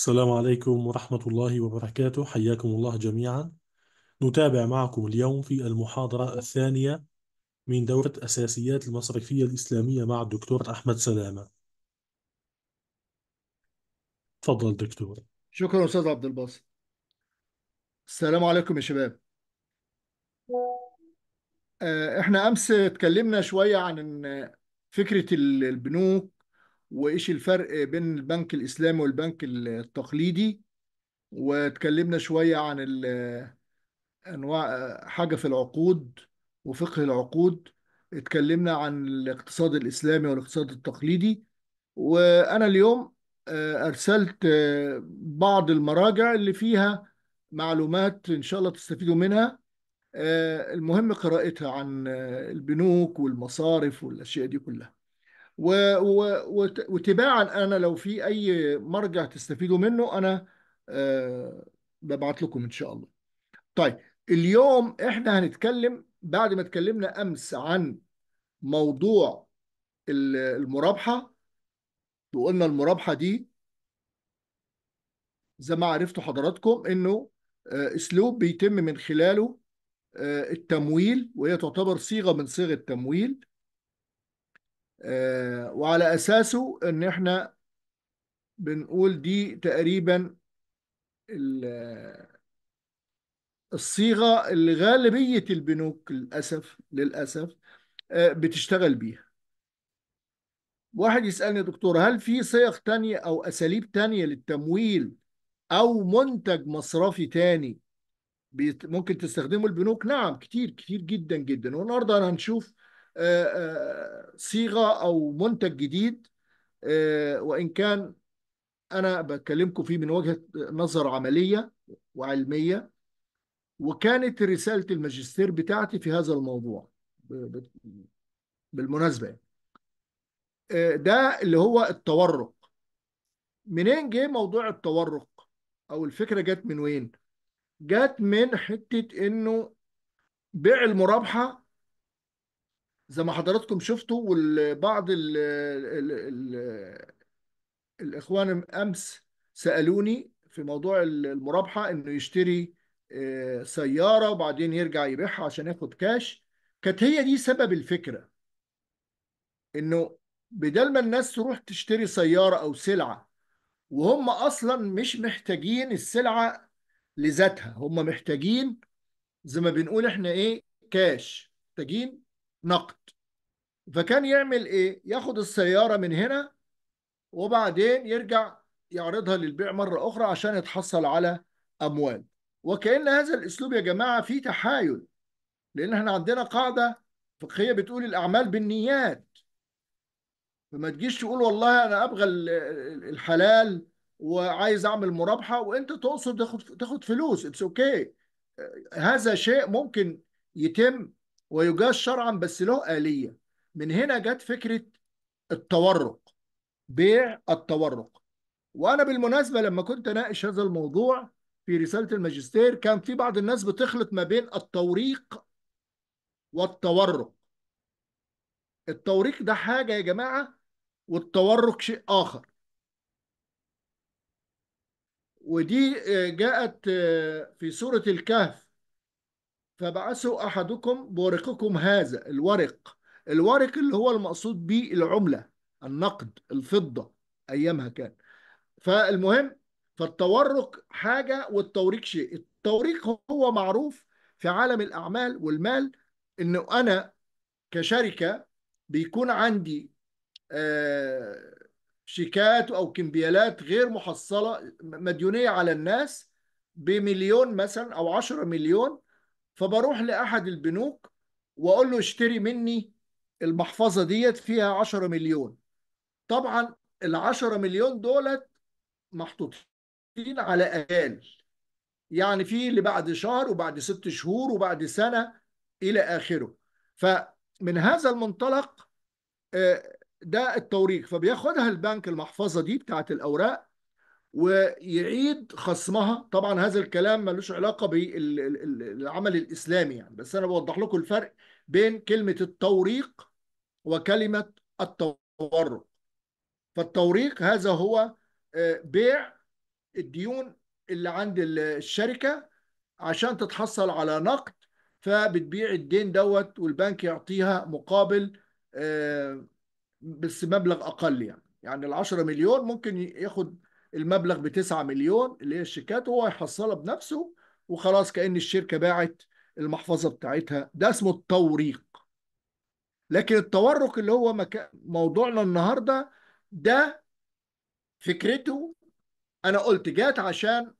السلام عليكم ورحمة الله وبركاته حياكم الله جميعا نتابع معكم اليوم في المحاضرة الثانية من دورة أساسيات المصرفية الإسلامية مع الدكتور أحمد سلامة تفضل دكتور شكرا أستاذ عبد الباسط السلام عليكم يا شباب آه، احنا أمس اتكلمنا شوية عن فكرة البنوك وايش الفرق بين البنك الاسلامي والبنك التقليدي واتكلمنا شويه عن انواع حاجه في العقود وفقه العقود اتكلمنا عن الاقتصاد الاسلامي والاقتصاد التقليدي وانا اليوم آه، ارسلت آه، بعض المراجع اللي فيها معلومات ان شاء الله تستفيدوا منها آه، المهم قراءتها عن البنوك والمصارف والاشياء دي كلها وتباعا انا لو في اي مرجع تستفيدوا منه انا آه، ببعت لكم ان شاء الله طيب اليوم احنا هنتكلم بعد ما اتكلمنا امس عن موضوع المرابحه وقلنا المرابحه دي زي ما عرفتوا حضراتكم انه آه، اسلوب بيتم من خلاله آه، التمويل وهي تعتبر صيغه من صيغ التمويل آه، وعلى اساسه ان احنا بنقول دي تقريبا الصيغه اللي غالبيه البنوك للاسف للاسف آه، بتشتغل بيها واحد يسالني يا دكتور هل في صيغ تانية او اساليب تانية للتمويل او منتج مصرفي تاني ممكن تستخدمه البنوك نعم كتير كتير جدا جدا والنهارده هنشوف آه، آه، صيغه او منتج جديد آه، وان كان انا بكلمكم فيه من وجهه نظر عمليه وعلميه وكانت رساله الماجستير بتاعتي في هذا الموضوع بالمناسبه ده اللي هو التورق منين جه موضوع التورق او الفكره جت من وين جت من حته انه بيع المرابحه زي ما حضراتكم شفتوا والبعض ال ال ال الاخوان امس سالوني في موضوع المرابحه انه يشتري آه، سياره وبعدين يرجع يبيعها عشان ياخد كاش كانت هي دي سبب الفكره انه بدل ما الناس تروح تشتري سياره او سلعه وهم اصلا مش محتاجين السلعه لذاتها هم محتاجين زي ما بنقول احنا ايه كاش محتاجين نقد فكان يعمل ايه ياخد السياره من هنا وبعدين يرجع يعرضها للبيع مره اخرى عشان يتحصل على اموال وكان هذا الاسلوب يا جماعه فيه تحايل لان احنا عندنا قاعده فقهيه بتقول الاعمال بالنيات فما تجيش تقول والله انا ابغى الحلال وعايز اعمل مرابحه وانت تقصد تاخد تاخد فلوس اتس اوكي okay. هذا شيء ممكن يتم ويجاز شرعا بس له اليه من هنا جت فكره التورق بيع التورق وانا بالمناسبه لما كنت اناقش هذا الموضوع في رساله الماجستير كان في بعض الناس بتخلط ما بين التوريق والتورق التوريق ده حاجه يا جماعه والتورق شيء اخر ودي آه، جاءت آه، في سوره الكهف فبعثوا احدكم بورقكم هذا الورق الورق اللي هو المقصود به العملة النقد الفضة أيامها كان فالمهم فالتورق حاجة والتوريق شيء التوريق هو معروف في عالم الأعمال والمال إنه أنا كشركة بيكون عندي آه، شيكات أو كمبيالات غير محصلة مديونية على الناس بمليون مثلا أو 10 مليون فبروح لأحد البنوك واقول له اشتري مني المحفظه ديت فيها 10 مليون طبعا ال 10 مليون دولت محطوطين على أجال يعني في اللي بعد شهر وبعد ست شهور وبعد سنه الى اخره فمن هذا المنطلق آه، ده التوريق فبياخدها البنك المحفظه دي بتاعت الاوراق ويعيد خصمها طبعا هذا الكلام ملوش علاقه بالعمل الاسلامي يعني بس انا بوضح لكم الفرق بين كلمه التوريق وكلمة التورق فالتوريق هذا هو آه، بيع الديون اللي عند الشركة عشان تتحصل على نقد فبتبيع الدين دوت والبنك يعطيها مقابل آه، بس مبلغ أقل يعني يعني ال 10 مليون ممكن ياخد المبلغ ب 9 مليون اللي هي الشيكات وهو يحصلها بنفسه وخلاص كأن الشركة باعت المحفظة بتاعتها ده اسمه التوريق لكن التورق اللي هو مك... موضوعنا النهارده ده فكرته انا قلت جات عشان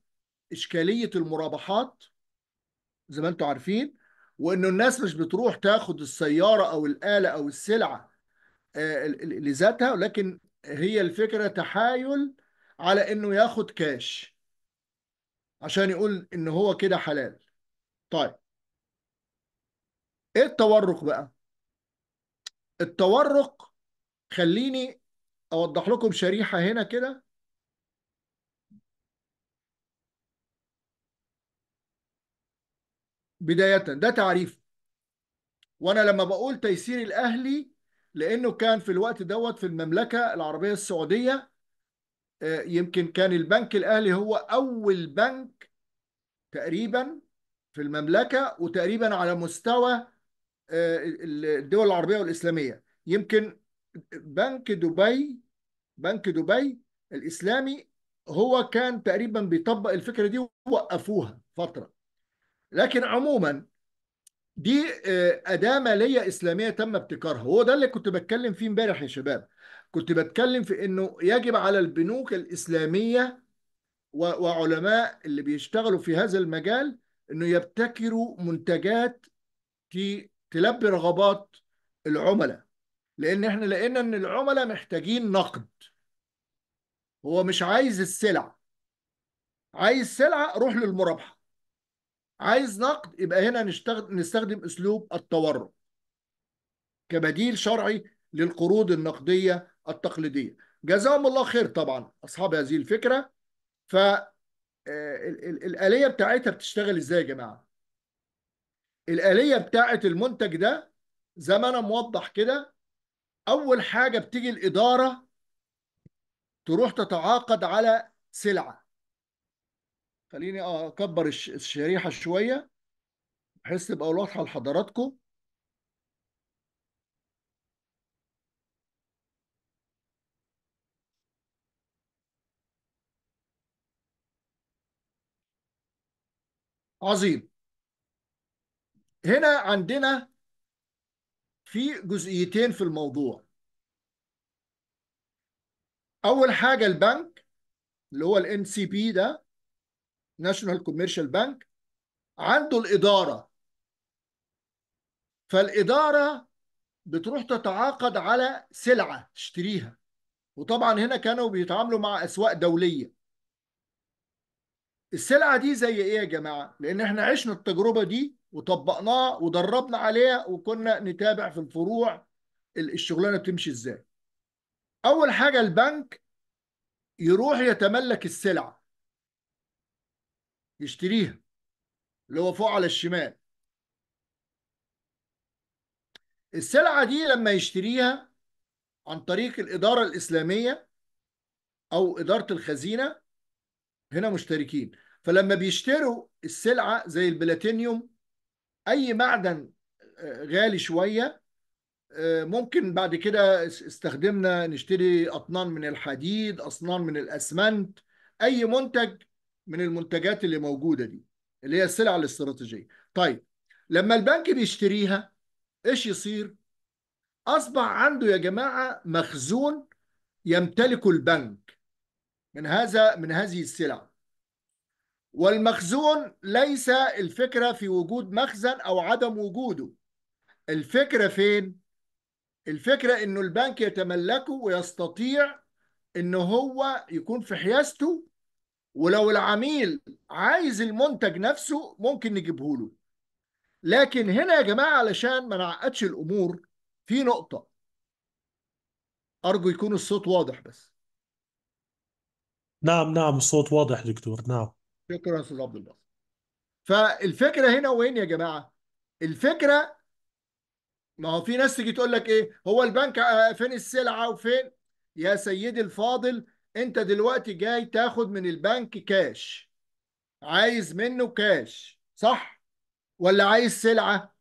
اشكاليه المرابحات زي ما انتم عارفين وانه الناس مش بتروح تاخد السياره او الاله او السلعه آه، لذاتها ولكن هي الفكره تحايل على انه ياخد كاش عشان يقول ان هو كده حلال طيب ايه التورق بقى التورق خليني اوضح لكم شريحه هنا كده بدايه ده تعريف وانا لما بقول تيسير الاهلي لانه كان في الوقت دوت في المملكه العربيه السعوديه آه، يمكن كان البنك الاهلي هو اول بنك تقريبا في المملكه وتقريبا على مستوى آه، الدول العربيه والاسلاميه يمكن بنك دبي بنك دبي الاسلامي هو كان تقريبا بيطبق الفكره دي ووقفوها فتره لكن عموما دي آه، اداه ماليه اسلاميه تم ابتكارها وهو ده اللي كنت بتكلم فيه امبارح يا شباب كنت بتكلم في انه يجب على البنوك الاسلاميه وعلماء اللي بيشتغلوا في هذا المجال انه يبتكروا منتجات تلبي رغبات العملاء لان احنا لقينا ان العملاء محتاجين نقد هو مش عايز السلع عايز سلعه روح للمرابحه عايز نقد يبقى هنا نشتغل نستخدم اسلوب التورق كبديل شرعي للقروض النقديه التقليديه جزاهم الله خير طبعا اصحاب هذه الفكره ف آه، الاليه بتاعتها بتشتغل ازاي يا جماعه الآلية بتاعة المنتج ده زي ما أنا موضح كده أول حاجة بتيجي الإدارة تروح تتعاقد على سلعة خليني أكبر الشريحة شوية بحيث تبقى واضحة لحضراتكم عظيم هنا عندنا في جزئيتين في الموضوع اول حاجه البنك اللي هو الان سي بي ده ناشونال كوميرشال بنك عنده الاداره فالاداره بتروح تتعاقد على سلعه تشتريها وطبعا هنا كانوا بيتعاملوا مع اسواق دوليه السلعه دي زي ايه يا جماعه لان احنا عشنا التجربه دي وطبقناه ودربنا عليه وكنا نتابع في الفروع الشغلانه بتمشي ازاي اول حاجه البنك يروح يتملك السلعه يشتريها اللي هو فوق على الشمال السلعه دي لما يشتريها عن طريق الاداره الاسلاميه او اداره الخزينه هنا مشتركين فلما بيشتروا السلعه زي البلاتينيوم اي معدن آه، غالي شويه آه، ممكن بعد كده استخدمنا نشتري اطنان من الحديد اصنان من الاسمنت اي منتج من المنتجات اللي موجوده دي اللي هي السلع الاستراتيجيه طيب لما البنك بيشتريها ايش يصير اصبح عنده يا جماعه مخزون يمتلكه البنك من هذا من هذه السلع والمخزون ليس الفكرة في وجود مخزن أو عدم وجوده الفكرة فين؟ الفكرة إنه البنك يتملكه ويستطيع إن هو يكون في حيازته ولو العميل عايز المنتج نفسه ممكن نجيبه له لكن هنا يا جماعة علشان ما نعقدش الأمور في نقطة أرجو يكون الصوت واضح بس نعم نعم الصوت واضح دكتور نعم فكرة عبد البصر فالفكرة هنا وين يا جماعة الفكرة ما هو في ناس تيجي تقول لك ايه هو البنك آه، فين السلعة وفين يا سيدي الفاضل انت دلوقتي جاي تاخد من البنك كاش عايز منه كاش صح ولا عايز سلعة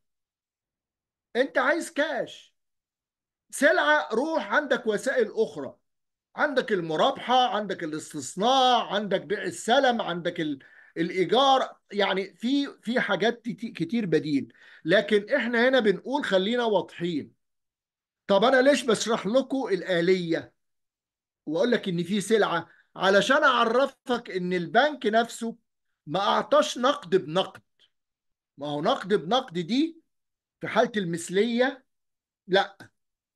انت عايز كاش سلعة روح عندك وسائل اخرى عندك المرابحة عندك الاستصناع عندك بيع السلم عندك ال... الإيجار يعني في في حاجات كتير بديل لكن إحنا هنا بنقول خلينا واضحين طب أنا ليش بشرح لكم الآلية وأقول لك إن في سلعة علشان أعرفك إن البنك نفسه ما أعطاش نقد بنقد ما هو نقد بنقد دي في حالة المثلية لا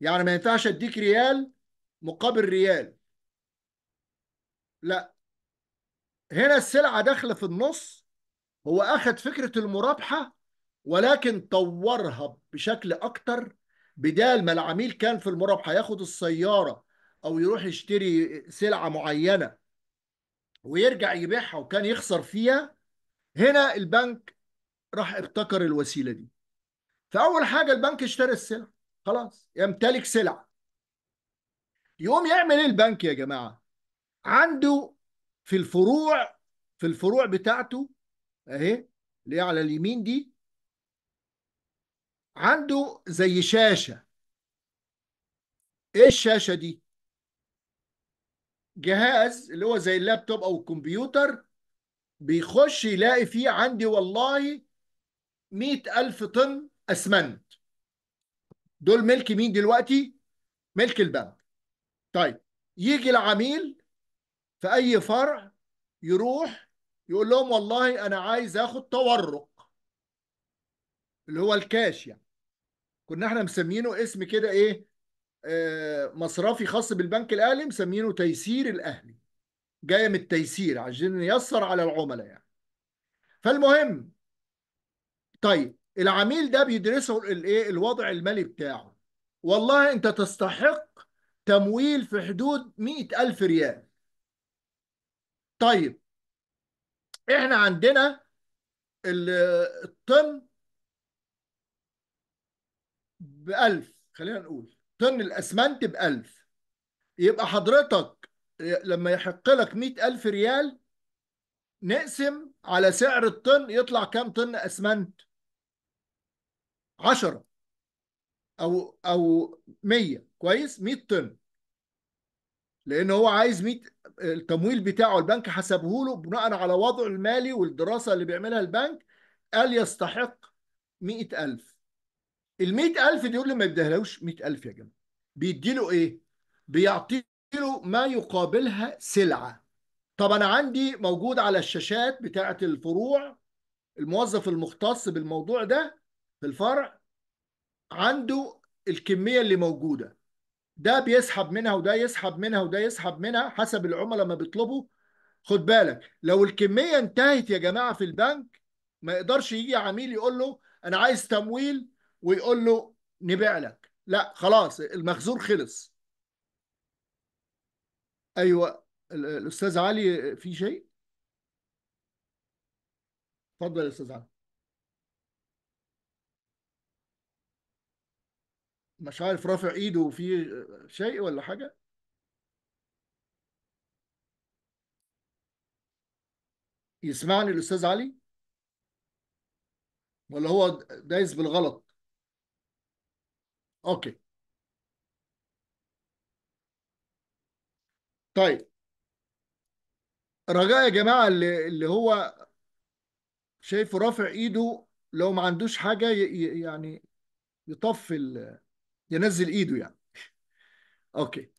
يعني ما ينفعش أديك ريال مقابل ريال لا هنا السلعة داخلة في النص هو أخذ فكرة المرابحة ولكن طورها بشكل أكتر بدال ما العميل كان في المرابحة ياخد السيارة أو يروح يشتري سلعة معينة ويرجع يبيعها وكان يخسر فيها هنا البنك راح ابتكر الوسيلة دي فأول حاجة البنك اشترى السلع خلاص يمتلك سلع يقوم يعمل ايه البنك يا جماعه عنده في الفروع في الفروع بتاعته اهي اللي على اليمين دي عنده زي شاشه ايه الشاشه دي جهاز اللي هو زي اللابتوب او الكمبيوتر بيخش يلاقي فيه عندي والله مئة ألف طن أسمنت دول ملك مين دلوقتي؟ ملك البنك طيب يجي العميل في اي فرع يروح يقول لهم والله انا عايز اخد تورق اللي هو الكاش يعني كنا احنا مسمينه اسم كده ايه آه مصرفي خاص بالبنك الاهلي مسمينه تيسير الاهلي جايه من التيسير عشان نيسر على العملاء يعني فالمهم طيب العميل ده بيدرسه الايه الوضع المالي بتاعه والله انت تستحق تمويل في حدود مئة ألف ريال طيب احنا عندنا الطن بألف خلينا نقول طن الأسمنت بألف يبقى حضرتك لما يحق لك مئة ألف ريال نقسم على سعر الطن يطلع كام طن أسمنت 10 أو أو 100 كويس 100 طن لان هو عايز 100 التمويل بتاعه البنك حسبه له بناء على وضعه المالي والدراسه اللي بيعملها البنك قال يستحق 100000 ال 100000 دول لي ما يديهالوش 100000 يا جماعه بيديله ايه؟ بيعطي له ما يقابلها سلعه طب انا عندي موجود على الشاشات بتاعه الفروع الموظف المختص بالموضوع ده في الفرع عنده الكميه اللي موجوده ده بيسحب منها وده يسحب منها وده يسحب منها حسب العملاء ما بيطلبوا خد بالك لو الكميه انتهت يا جماعه في البنك ما يقدرش يجي عميل يقول له انا عايز تمويل ويقول له نبيع لك لا خلاص المخزون خلص ايوه الاستاذ علي في شيء اتفضل يا استاذ علي مش عارف رافع ايده في شيء ولا حاجه يسمعني الاستاذ علي ولا هو دايس بالغلط اوكي طيب رجاء يا جماعه اللي, اللي هو شايفه رافع ايده لو ما عندوش حاجه يعني يطفي ينزل ايده يعني اوكي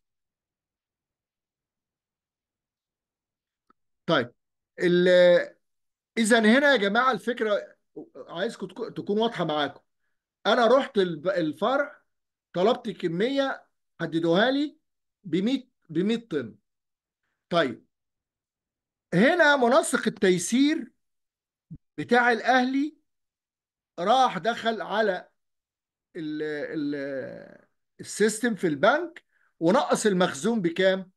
طيب ال اذا هنا يا جماعه الفكره عايزكم تكون واضحه معاكم انا رحت الفرع طلبت كميه حددوها لي ب 100 ب 100 طن طيب هنا منسق التيسير بتاع الاهلي راح دخل على السيستم في البنك ونقص المخزون بكام؟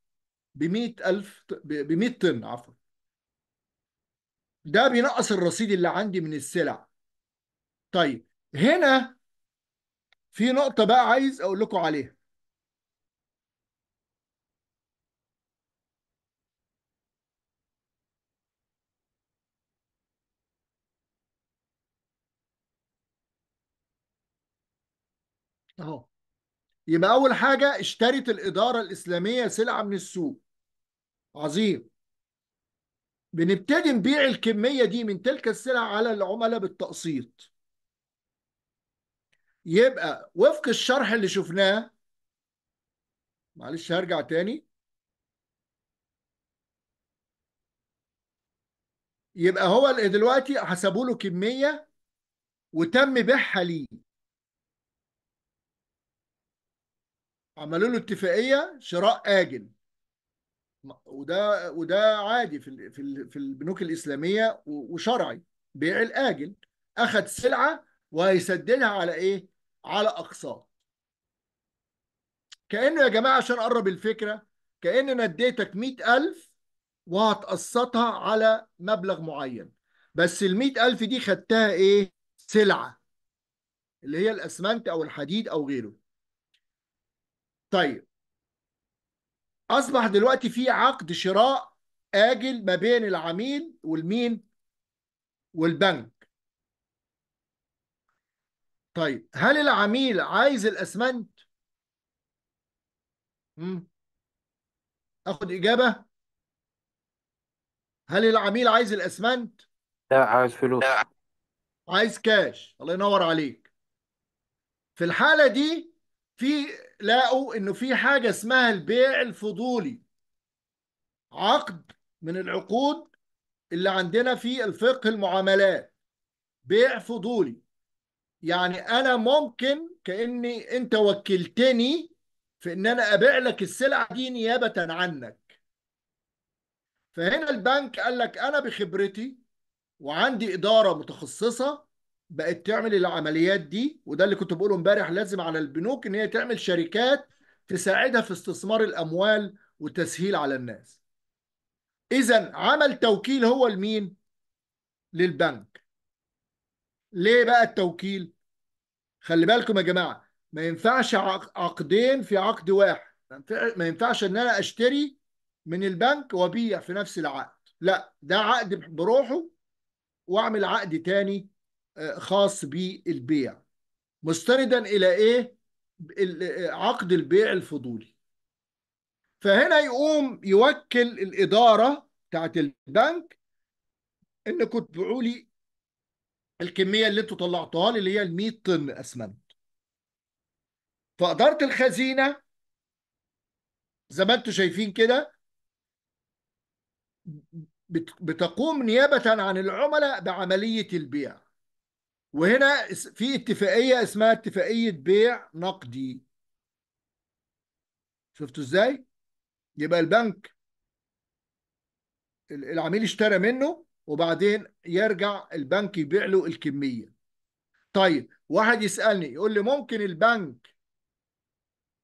ب 100000 ب 100 طن عفوا ده بينقص الرصيد اللي عندي من السلع طيب هنا في نقطة بقى عايز أقول لكم عليها يبقى أول حاجة اشترت الإدارة الإسلامية سلعة من السوق عظيم بنبتدي نبيع الكمية دي من تلك السلع على العملاء بالتقسيط يبقى وفق الشرح اللي شفناه معلش هرجع تاني يبقى هو دلوقتي حسبوا له كمية وتم بيعها ليه عملوا له اتفاقيه شراء اجل وده وده عادي في في البنوك الاسلاميه وشرعي بيع الاجل اخذ سلعه وهيسددها على ايه؟ على اقساط. كانه يا جماعه عشان اقرب الفكره كان انا اديتك 100000 وهتقسطها على مبلغ معين بس ال 100000 دي خدتها ايه؟ سلعه اللي هي الاسمنت او الحديد او غيره. طيب اصبح دلوقتي في عقد شراء اجل ما بين العميل والمين والبنك طيب هل العميل عايز الاسمنت امم اخد اجابه هل العميل عايز الاسمنت لا عايز فلوس عايز كاش الله ينور عليك في الحاله دي في لقوا انه في حاجه اسمها البيع الفضولي عقد من العقود اللي عندنا في الفقه المعاملات بيع فضولي يعني انا ممكن كاني انت وكلتني في ان انا ابيع لك السلعه دي نيابه عنك فهنا البنك قال لك انا بخبرتي وعندي اداره متخصصه بقت تعمل العمليات دي وده اللي كنت بقوله امبارح لازم على البنوك ان هي تعمل شركات تساعدها في استثمار الاموال وتسهيل على الناس. اذا عمل توكيل هو لمين؟ للبنك. ليه بقى التوكيل؟ خلي بالكم يا جماعه ما ينفعش عقدين في عقد واحد، ما ينفعش ان انا اشتري من البنك وابيع في نفس العقد، لا ده عقد بروحه واعمل عقد تاني خاص بالبيع مستندا الى ايه عقد البيع الفضولي فهنا يقوم يوكل الاداره بتاعت البنك انكم تبيعوا لي الكميه اللي انتوا طلعتوها لي اللي هي ال 100 طن اسمنت فاداره الخزينه زي ما انتم شايفين كده بتقوم نيابه عن العملاء بعمليه البيع وهنا في اتفاقيه اسمها اتفاقيه بيع نقدي شفتوا ازاي يبقى البنك العميل اشترى منه وبعدين يرجع البنك يبيع له الكميه طيب واحد يسالني يقول لي ممكن البنك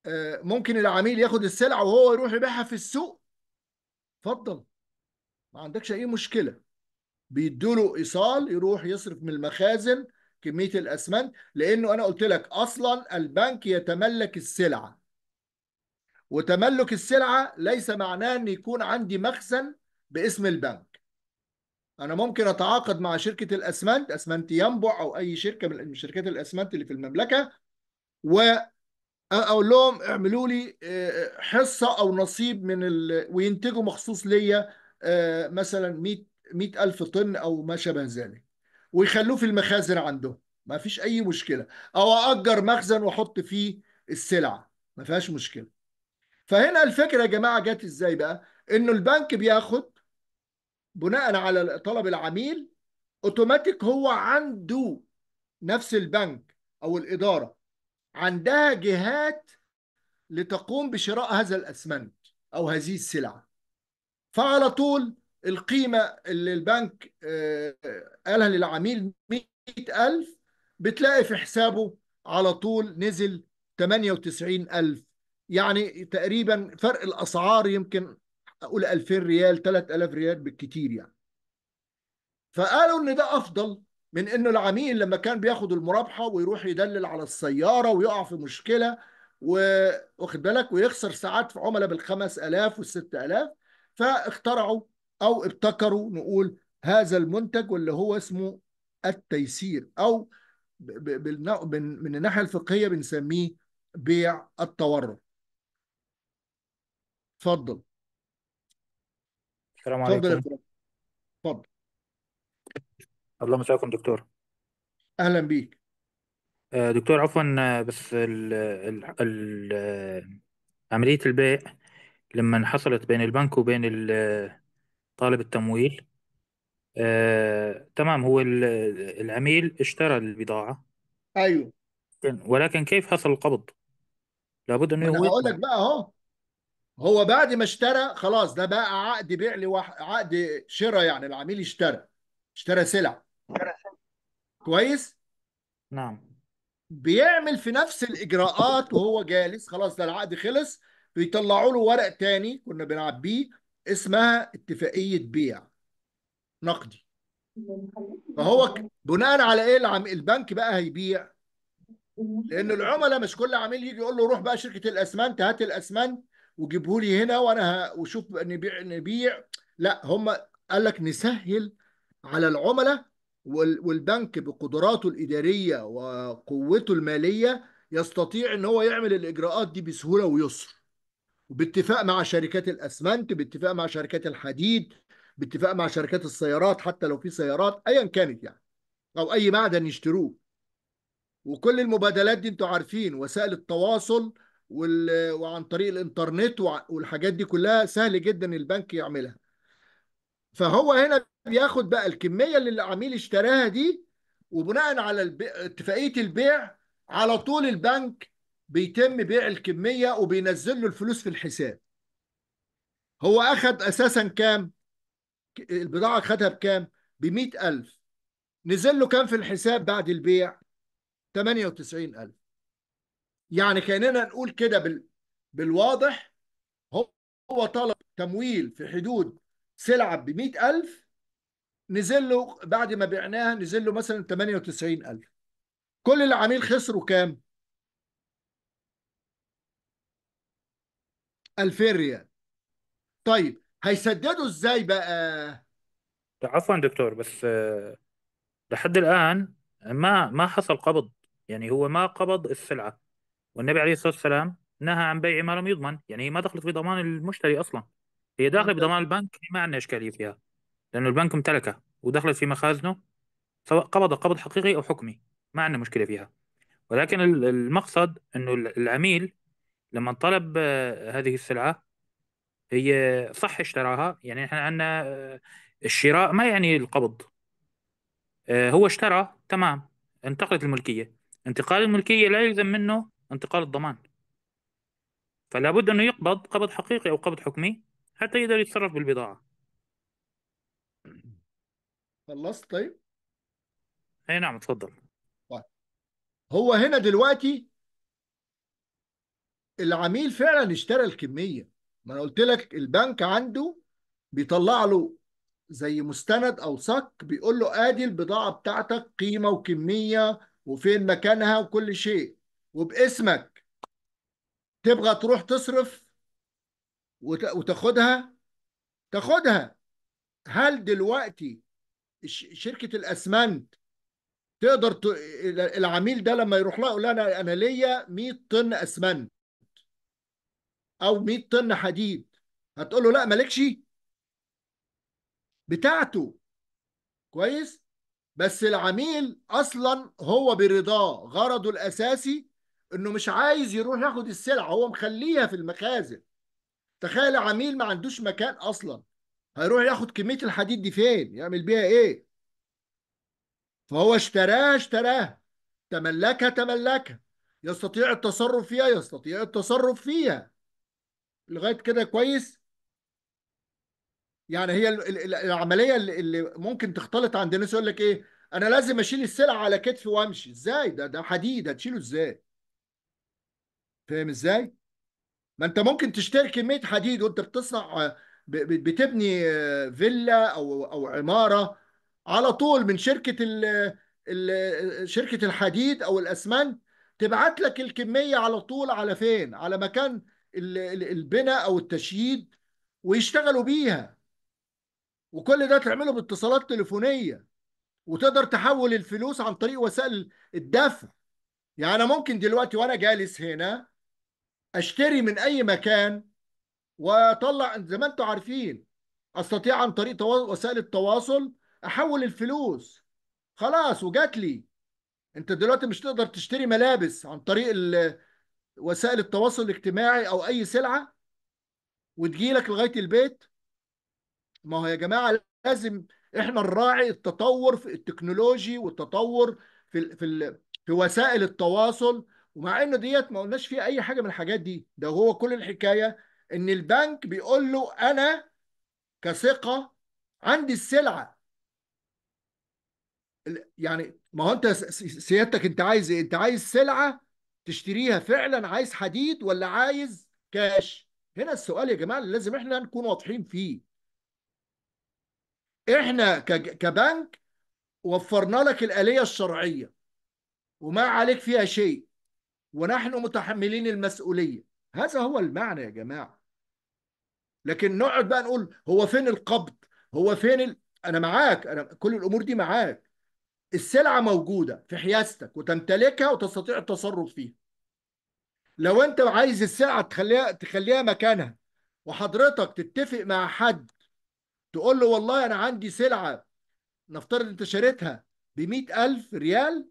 آه، ممكن العميل ياخد السلعه وهو يروح يبيعها في السوق اتفضل ما عندكش اي مشكله بيدوا له ايصال يروح يصرف من المخازن كميه الاسمنت لانه انا قلت لك اصلا البنك يتملك السلعه وتملك السلعه ليس معناه ان يكون عندي مخزن باسم البنك انا ممكن اتعاقد مع شركه الاسمنت اسمنت ينبع او اي شركه من شركات الاسمنت اللي في المملكه و اقول لهم اعملوا لي آه، حصه او نصيب من ال... وينتجوا مخصوص ليا آه، مثلا 100 100 الف طن او ما شابه ذلك ويخلوه في المخازن عنده ما فيش اي مشكله او اجر مخزن واحط فيه السلع ما فيهاش مشكله فهنا الفكره يا جماعه جت ازاي بقى انه البنك بياخد بناء على طلب العميل اوتوماتيك هو عنده نفس البنك او الاداره عندها جهات لتقوم بشراء هذا الاسمنت او هذه السلعه فعلى طول القيمة اللي البنك آه، قالها للعميل 100000 بتلاقي في حسابه على طول نزل 98000 يعني تقريبا فرق الأسعار يمكن أقول 2000 ريال 3000 ريال بالكتير يعني فقالوا إن ده أفضل من إنه العميل لما كان بياخد المرابحة ويروح يدلل على السيارة ويقع في مشكلة واخد بالك ويخسر ساعات في عملاء بال 5000 وال 6000 فاخترعوا او ابتكروا نقول هذا المنتج واللي هو اسمه التيسير او من الناحيه الفقهيه بنسميه بيع التورع اتفضل السلام عليكم اتفضل الله مساكم دكتور اهلا بيك آه، دكتور عفوا آه، بس ال ال ال آه، عملية البيع لما حصلت بين البنك وبين طالب التمويل آه، تمام هو العميل اشترى البضاعة ايوه ولكن كيف حصل القبض؟ لابد أنه انا هو هقول لك بقى اهو هو بعد ما اشترى خلاص ده بقى عقد بيع لوح... عقد شراء يعني العميل اشترى اشترى سلع كويس نعم بيعمل في نفس الاجراءات وهو جالس خلاص ده العقد خلص بيطلعوا له ورق تاني كنا بنعبيه اسمها اتفاقيه بيع نقدي فهو بناء على ايه العم... البنك بقى هيبيع لان العملاء مش كل عميل يجي يقول له روح بقى شركه الاسمنت هات الاسمنت وجيبه لي هنا وانا وشوف نبيع نبيع لا هم قال لك نسهل على العملاء والبنك بقدراته الاداريه وقوته الماليه يستطيع ان هو يعمل الاجراءات دي بسهوله ويسر باتفاق مع شركات الاسمنت باتفاق مع شركات الحديد باتفاق مع شركات السيارات حتى لو في سيارات ايا كانت يعني او اي معدن يشتروه وكل المبادلات دي انتوا عارفين وسائل التواصل وال... وعن طريق الانترنت والحاجات دي كلها سهل جدا البنك يعملها فهو هنا بياخد بقى الكميه اللي العميل اشتراها دي وبناء على الب... اتفاقيه البيع على طول البنك بيتم بيع الكميه وبينزل له الفلوس في الحساب هو اخد اساسا كام البضاعه خدها بكام ب 100000 نزل له كام في الحساب بعد البيع 98000 يعني كاننا نقول كده بال... بالواضح هو طلب تمويل في حدود سلعه ب 100000 نزل له بعد ما بعناها نزل له مثلا 98000 كل العميل خسروا كام 2000 ريال طيب هيسددوا ازاي بقى عفوا دكتور بس آه، لحد الآن ما ما حصل قبض يعني هو ما قبض السلعة والنبي عليه الصلاة والسلام نهى عن بيع ما لم يضمن يعني هي ما دخلت في ضمان المشتري أصلا هي داخلة بضمان البنك يعني ما عندنا إشكالية فيها لأنه البنك امتلكها ودخلت في مخازنه سواء قبض قبض حقيقي أو حكمي ما عندنا مشكلة فيها ولكن المقصد أنه العميل لما طلب آه، هذه السلعة هي صح اشتراها يعني احنا عندنا آه، الشراء ما يعني القبض آه، هو اشترى تمام انتقلت الملكية انتقال الملكية لا يلزم منه انتقال الضمان فلا بد انه يقبض قبض حقيقي او قبض حكمي حتى يقدر يتصرف بالبضاعة خلصت طيب؟ اي نعم تفضل طيب هو هنا دلوقتي العميل فعلا اشترى الكميه ما انا قلت لك البنك عنده بيطلع له زي مستند او صك بيقول له ادي البضاعه بتاعتك قيمه وكميه وفين مكانها وكل شيء وباسمك تبغى تروح تصرف وتاخدها تاخدها هل دلوقتي شركه الاسمنت تقدر ت... العميل ده لما يروح لها يقول لها انا ليا 100 طن اسمنت او 100 طن حديد هتقول له لا مالكش بتاعته كويس بس العميل اصلا هو برضاه غرضه الاساسي انه مش عايز يروح ياخد السلعه هو مخليها في المخازن تخيل عميل ما عندوش مكان اصلا هيروح ياخد كميه الحديد دي فين يعمل بيها ايه فهو اشتراها اشتراها تملكها تملكها يستطيع التصرف فيها يستطيع التصرف فيها لغايه كده كويس يعني هي العمليه اللي ممكن تختلط عند الناس يقول لك ايه انا لازم اشيل السلعه على كتفي وامشي ازاي ده ده حديد هتشيله ازاي فاهم ازاي ما انت ممكن تشتري كميه حديد وانت بتصنع بتبني آه، فيلا او او عماره على طول من شركه ال شركه الحديد او الاسمنت تبعت لك الكميه على طول على فين على مكان البناء او التشييد ويشتغلوا بيها وكل ده تعمله باتصالات تليفونيه وتقدر تحول الفلوس عن طريق وسائل الدفع يعني انا ممكن دلوقتي وانا جالس هنا اشتري من اي مكان واطلع زي ما انتم عارفين استطيع عن طريق وسائل التواصل احول الفلوس خلاص وجات لي انت دلوقتي مش تقدر تشتري ملابس عن طريق وسائل التواصل الاجتماعي او اي سلعه وتجيلك لغايه البيت ما هو يا جماعه لازم احنا نراعي التطور في التكنولوجي والتطور في الـ في الـ في وسائل التواصل ومع انه ديت ما قلناش فيها اي حاجه من الحاجات دي ده هو كل الحكايه ان البنك بيقول له انا كثقه عندي السلعه يعني ما هو انت سيادتك انت عايز ايه؟ انت عايز سلعه تشتريها فعلا عايز حديد ولا عايز كاش هنا السؤال يا جماعه اللي لازم احنا نكون واضحين فيه احنا كبنك وفرنا لك الاليه الشرعيه وما عليك فيها شيء ونحن متحملين المسؤوليه هذا هو المعنى يا جماعه لكن نقعد بقى نقول هو فين القبض هو فين ال... انا معاك انا كل الامور دي معاك السلعة موجودة في حيازتك وتمتلكها وتستطيع التصرف فيها لو انت عايز السلعة تخليها تخليها مكانها وحضرتك تتفق مع حد تقول له والله انا عندي سلعة نفترض انت شريتها ب ألف ريال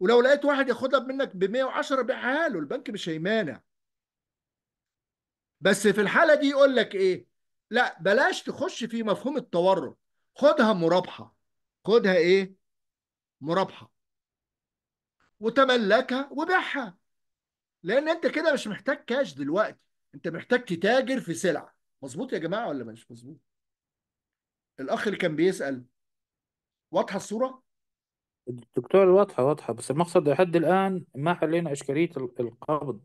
ولو لقيت واحد ياخدها منك ب 110 بيعها له البنك مش هيمانع بس في الحالة دي يقول لك ايه لا بلاش تخش في مفهوم التورط خدها مرابحة خدها ايه مرابحه وتملكها وبيعها لان انت كده مش محتاج كاش دلوقتي انت محتاج تتاجر في سلعه مظبوط يا جماعه ولا مش مظبوط الاخ اللي كان بيسال واضحه الصوره الدكتور واضحة واضحة بس المقصد لحد الآن ما حلينا إشكالية القبض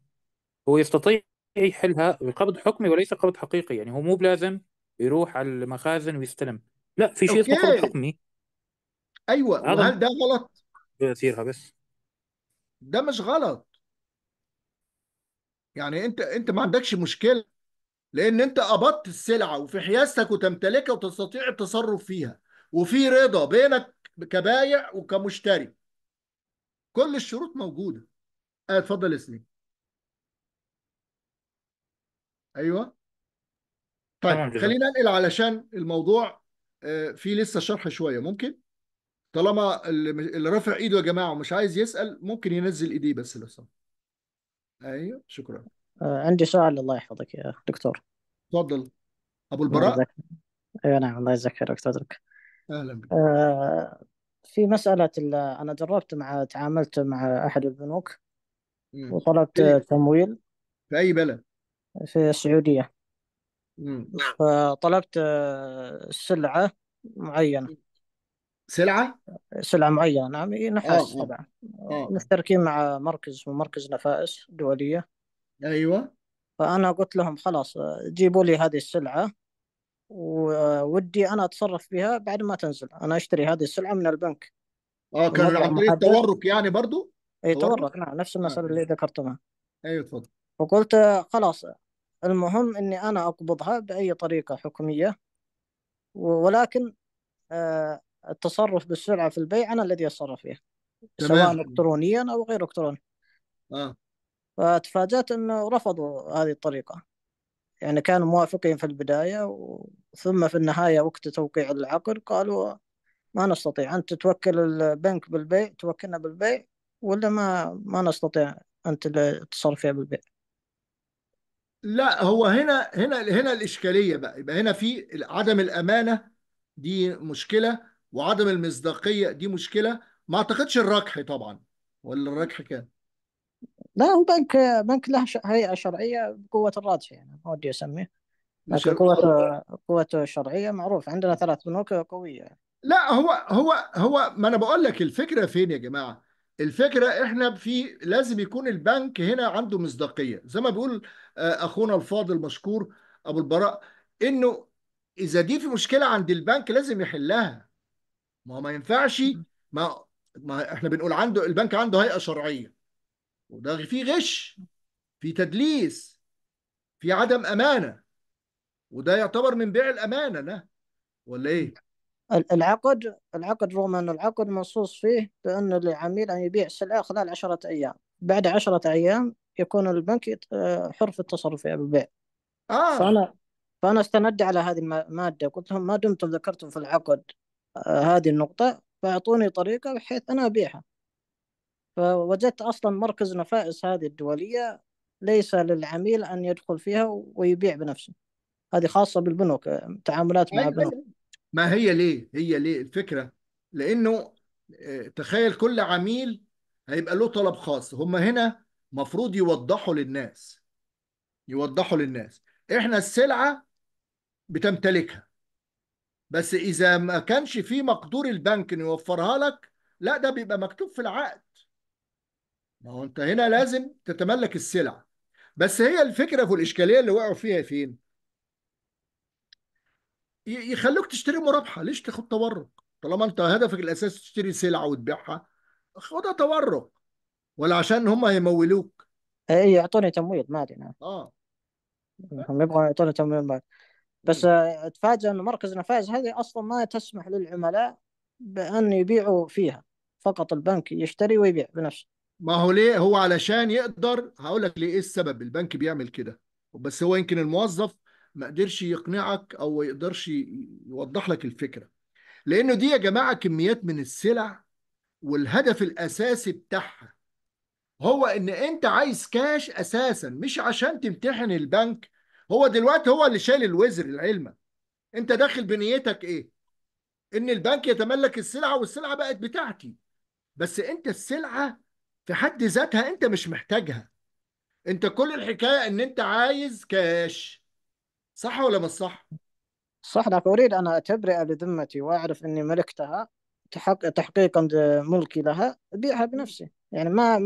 هو يستطيع يحلها بقبض حكمي وليس قبض حقيقي يعني هو مو بلازم يروح على المخازن ويستلم لا في شيء اسمه قبض حكمي ايوه وهل ده غلط؟ بيطيرها بس ده مش غلط يعني انت انت ما عندكش مشكله لان انت قبضت السلعه وفي حيازتك وتمتلكها وتستطيع التصرف فيها وفي رضا بينك كبايع وكمشتري كل الشروط موجوده آه، اتفضل يا سليم ايوه طيب خلينا انقل علشان الموضوع آه، في لسه شرح شويه ممكن طالما اللي رافع ايده يا جماعه ومش عايز يسال ممكن ينزل ايديه بس لو سمحت ايوه شكرا آه، عندي سؤال الله يحفظك يا دكتور تفضل ابو البراء ايوه نعم الله يجزاك خير اهلا بك آه، في مسألة أنا جربت مع تعاملت مع أحد البنوك وطلبت إيه؟ تمويل في أي بلد؟ في السعودية مم. فطلبت آه، سلعة معينة سلعه سلعه معينه نعم نحاس آه، آه. طبعا آه. مشتركين مع مركز ومركز نفائس دوليه ايوه فانا قلت لهم خلاص جيبوا لي هذه السلعه وودي انا اتصرف بها بعد ما تنزل انا اشتري هذه السلعه من البنك اه كان عن طريق تورق يعني برضو اي تورق نعم نفس المساله آه. اللي ذكرتها ايوه تفضل وقلت خلاص المهم اني انا اقبضها باي طريقه حكوميه ولكن التصرف بالسرعة في البيع انا الذي اتصرف فيها سواء الكترونيا او غير الكتروني اه فتفاجات انه رفضوا هذه الطريقه يعني كانوا موافقين في البدايه ثم في النهايه وقت توقيع العقد قالوا ما نستطيع انت توكل البنك بالبيع توكلنا بالبيع ولا ما ما نستطيع انت تصرف فيها بالبيع لا هو هنا هنا هنا الاشكاليه بقى يبقى هنا في عدم الامانه دي مشكله وعدم المصداقيه دي مشكله ما اعتقدش الركح طبعا ولا الركح كان لا هو بنك بنك له هيئه شرعيه بقوه الراجحي يعني ما ودي اسميه لكن قوته قوته الشرعيه معروف عندنا ثلاث بنوك قويه يعني. لا هو هو هو ما انا بقول لك الفكره فين يا جماعه الفكره احنا في لازم يكون البنك هنا عنده مصداقيه زي ما بيقول آه، اخونا الفاضل مشكور ابو البراء انه اذا دي في مشكله عند البنك لازم يحلها ما هو ما ينفعش ما, ما احنا بنقول عنده البنك عنده هيئه شرعيه وده في غش في تدليس في عدم امانه وده يعتبر من بيع الامانه ده ولا ايه؟ العقد العقد رغم ان العقد منصوص فيه بان للعميل ان يبيع السلعه خلال عشرة ايام بعد عشرة ايام يكون البنك آه، حر في التصرف فيها بالبيع آه. فانا فانا استندت على هذه الماده قلت لهم ما دمتم ذكرتم في العقد هذه النقطة فأعطوني طريقة بحيث أنا أبيعها فوجدت أصلا مركز نفائس هذه الدولية ليس للعميل أن يدخل فيها ويبيع بنفسه هذه خاصة بالبنوك تعاملات مع البنوك طيب، ما هي ليه؟ هي ليه الفكرة؟ لأنه آه، تخيل كل عميل هيبقى له طلب خاص هم هنا مفروض يوضحوا للناس يوضحوا للناس احنا السلعة بتمتلكها بس اذا ما كانش في مقدور البنك انه يوفرها لك لا ده بيبقى مكتوب في العقد ما هو انت هنا لازم تتملك السلع بس هي الفكره في الاشكاليه اللي وقعوا فيها فين يخلوك تشتري مرابحه ليش تاخد تورق طالما انت هدفك الاساسي تشتري سلعه وتبيعها خدها تورق ولا عشان هم هيمولوك اي يعطوني تمويل ما ادري نعم. اه هم يبغوا يعطوني تمويل بعد بس اتفاجئ انه مركز نفايز هذه اصلا ما تسمح للعملاء بان يبيعوا فيها فقط البنك يشتري ويبيع بنفسه ما هو ليه هو علشان يقدر هقول لك ليه ايه السبب البنك بيعمل كده بس هو يمكن الموظف ما قدرش يقنعك او ما يقدرش يوضح لك الفكره لانه دي يا جماعه كميات من السلع والهدف الاساسي بتاعها هو ان انت عايز كاش اساسا مش عشان تمتحن البنك هو دلوقتي هو اللي شايل الوزر العلمة انت داخل بنيتك ايه ان البنك يتملك السلعه والسلعه بقت بتاعتي بس انت السلعه في حد ذاتها انت مش محتاجها انت كل الحكايه ان انت عايز كاش صح ولا مش صح صح لك اريد ان اتبرئ لذمتي واعرف اني ملكتها تحق... تحقيقا ملكي لها ابيعها بنفسي يعني ما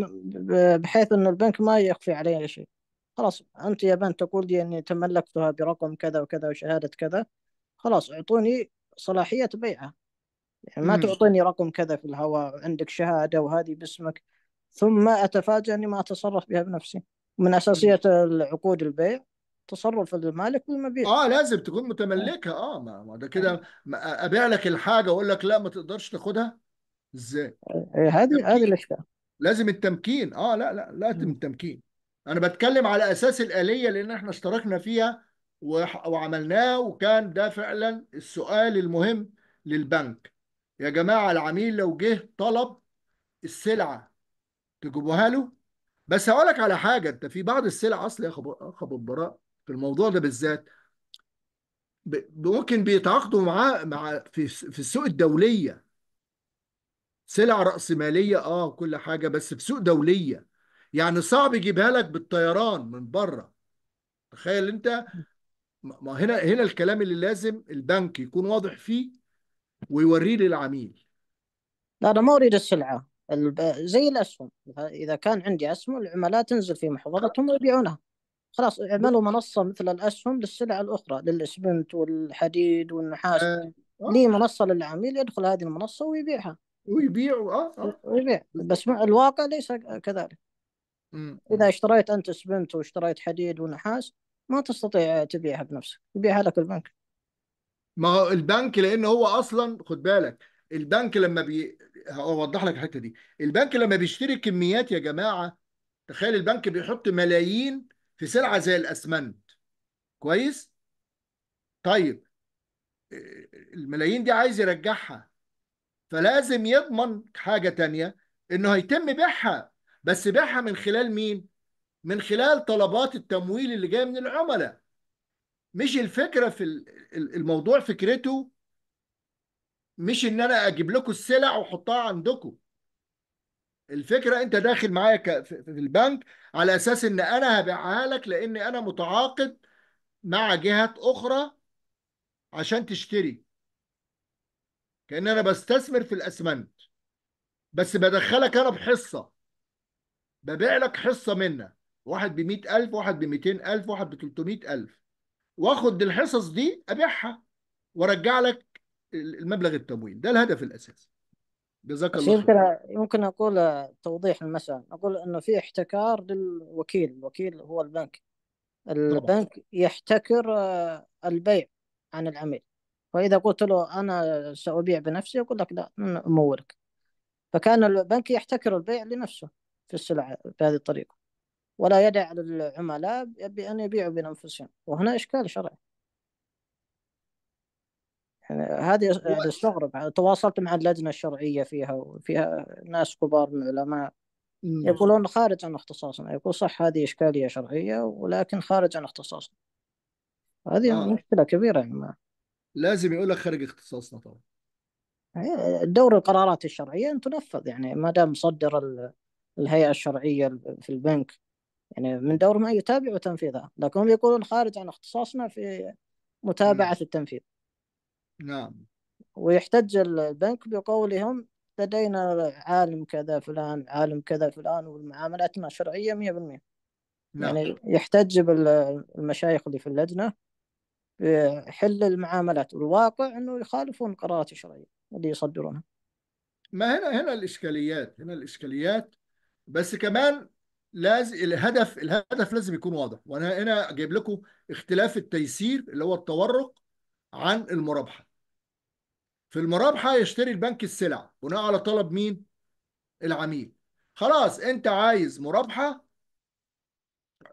بحيث ان البنك ما يخفي علي شيء خلاص أنت يا بنت تقول لي أني تملكتها برقم كذا وكذا وشهادة كذا خلاص اعطوني صلاحية بيعها يعني ما تعطيني رقم كذا في الهواء عندك شهادة وهذه باسمك ثم اتفاجئ أني ما أتصرف بها بنفسي من أساسية العقود البيع تصرف المالك بالمبيع اه لازم تكون متملكة اه ما ده كده أيوة. أبيع لك الحاجة وأقول لك لا ما تقدرش تاخدها ازاي؟ إيه، هذه هذه الأشياء لازم التمكين اه لا لا لازم التمكين انا بتكلم على اساس الاليه لان احنا اشتركنا فيها وعملناه وكان ده فعلا السؤال المهم للبنك يا جماعه العميل لو جه طلب السلعه تجيبوها له بس هقول لك على حاجه انت في بعض السلع اصل يا اخ ابو البراء في الموضوع ده بالذات ممكن بيتعاقدوا معاه مع في في السوق الدوليه سلع رأسمالية اه كل حاجة بس في سوق دولية يعني صعب يجيبها لك بالطيران من بره تخيل انت ما هنا هنا الكلام اللي لازم البنك يكون واضح فيه ويوريه للعميل لا انا ما اريد السلعه زي الاسهم اذا كان عندي اسهم العملاء تنزل في محفظتهم ويبيعونها خلاص اعملوا منصه مثل الاسهم للسلع الاخرى للاسمنت والحديد والنحاس آه. آه. لي منصه للعميل يدخل هذه المنصه ويبيعها ويبيع اه, آه. ويبيع بس الواقع ليس كذلك مم. اذا اشتريت انت اسمنت واشتريت حديد ونحاس ما تستطيع تبيعها بنفسك يبيعها لك البنك ما هو البنك لان هو اصلا خد بالك البنك لما بي اوضح لك الحته دي البنك لما بيشتري كميات يا جماعه تخيل البنك بيحط ملايين في سلعه زي الاسمنت كويس طيب الملايين دي عايز يرجعها فلازم يضمن حاجه تانية انه هيتم بيعها بس بيعها من خلال مين؟ من خلال طلبات التمويل اللي جايه من العملاء مش الفكره في الموضوع فكرته مش ان انا اجيب لكم السلع واحطها عندكم الفكره انت داخل معايا في البنك على اساس ان انا هبيعها لك لان انا متعاقد مع جهات اخرى عشان تشتري كان انا بستثمر في الاسمنت بس بدخلك انا بحصه ببيع لك حصه منها واحد ب 100000 واحد ب 200000 واحد ب 300000 واخد الحصص دي ابيعها وارجع لك المبلغ التمويل ده الهدف الاساسي جزاك الله يمكن يمكن اقول توضيح المسألة اقول انه في احتكار للوكيل الوكيل هو البنك البنك طبعا. يحتكر آه، البيع عن العميل فاذا قلت له انا سأبيع بنفسي يقول لك لا امورك فكان البنك يحتكر البيع لنفسه في السلع بهذه الطريقة ولا يدع للعملاء بأن يبيعوا بأنفسهم وهنا إشكال شرعي يعني هذه استغرب تواصلت مع اللجنة الشرعية فيها وفيها ناس كبار من العلماء يقولون خارج عن اختصاصنا يقول صح هذه إشكالية شرعية ولكن خارج عن اختصاصنا هذه آه. مشكلة كبيرة يعني ما. لازم يقول لك خارج اختصاصنا طبعا يعني دور القرارات الشرعية أن تنفذ يعني ما دام ال... الهيئه الشرعيه في البنك يعني من دور ما يتابع وتنفيذها لكن هم يقولون خارج عن اختصاصنا في متابعه نعم. التنفيذ نعم ويحتج البنك بقولهم لدينا عالم كذا فلان عالم كذا فلان ومعاملاتنا شرعية 100% نعم. يعني يحتج بالمشايخ اللي في اللجنة بحل المعاملات والواقع أنه يخالفون القرارات الشرعية اللي يصدرونها ما هنا هنا الإشكاليات هنا الإشكاليات بس كمان لازم الهدف الهدف لازم يكون واضح وانا هنا جايب لكم اختلاف التيسير اللي هو التورق عن المرابحه في المرابحه يشتري البنك السلع بناء على طلب مين العميل خلاص انت عايز مرابحه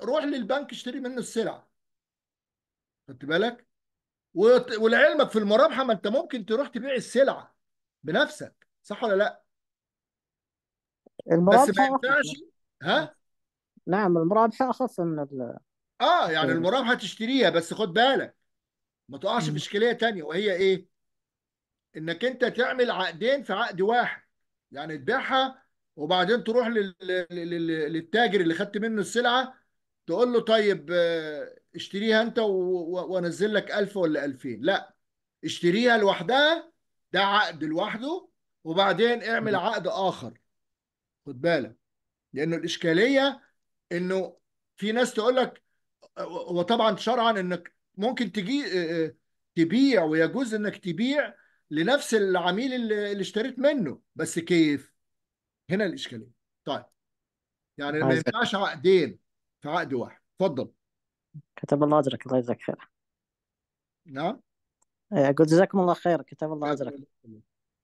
روح للبنك اشتري منه السلع خدت بالك ولعلمك في المرابحه ما انت ممكن تروح تبيع السلع بنفسك صح ولا لا المرابحه بس ما ينفعش ها؟ نعم المرابحه اخف من ال اه يعني المرابحه تشتريها بس خد بالك ما تقعش في اشكاليه ثانيه وهي ايه؟ انك انت تعمل عقدين في عقد واحد يعني تبيعها وبعدين تروح للتاجر اللي خدت منه السلعه تقول له طيب آه، اشتريها انت وانزل لك 1000 ولا 2000 لا اشتريها لوحدها ده عقد لوحده وبعدين اعمل عقد اخر خد بالك لانه الاشكاليه انه في ناس تقول لك وطبعا شرعا انك ممكن تجي تبيع ويجوز انك تبيع لنفس العميل اللي اشتريت منه بس كيف هنا الاشكاليه طيب يعني ما ينفعش عقدين في عقد واحد اتفضل كتب الله اجرك الله يجزاك خير نعم قلت آه، جزاكم الله خير كتب الله اجرك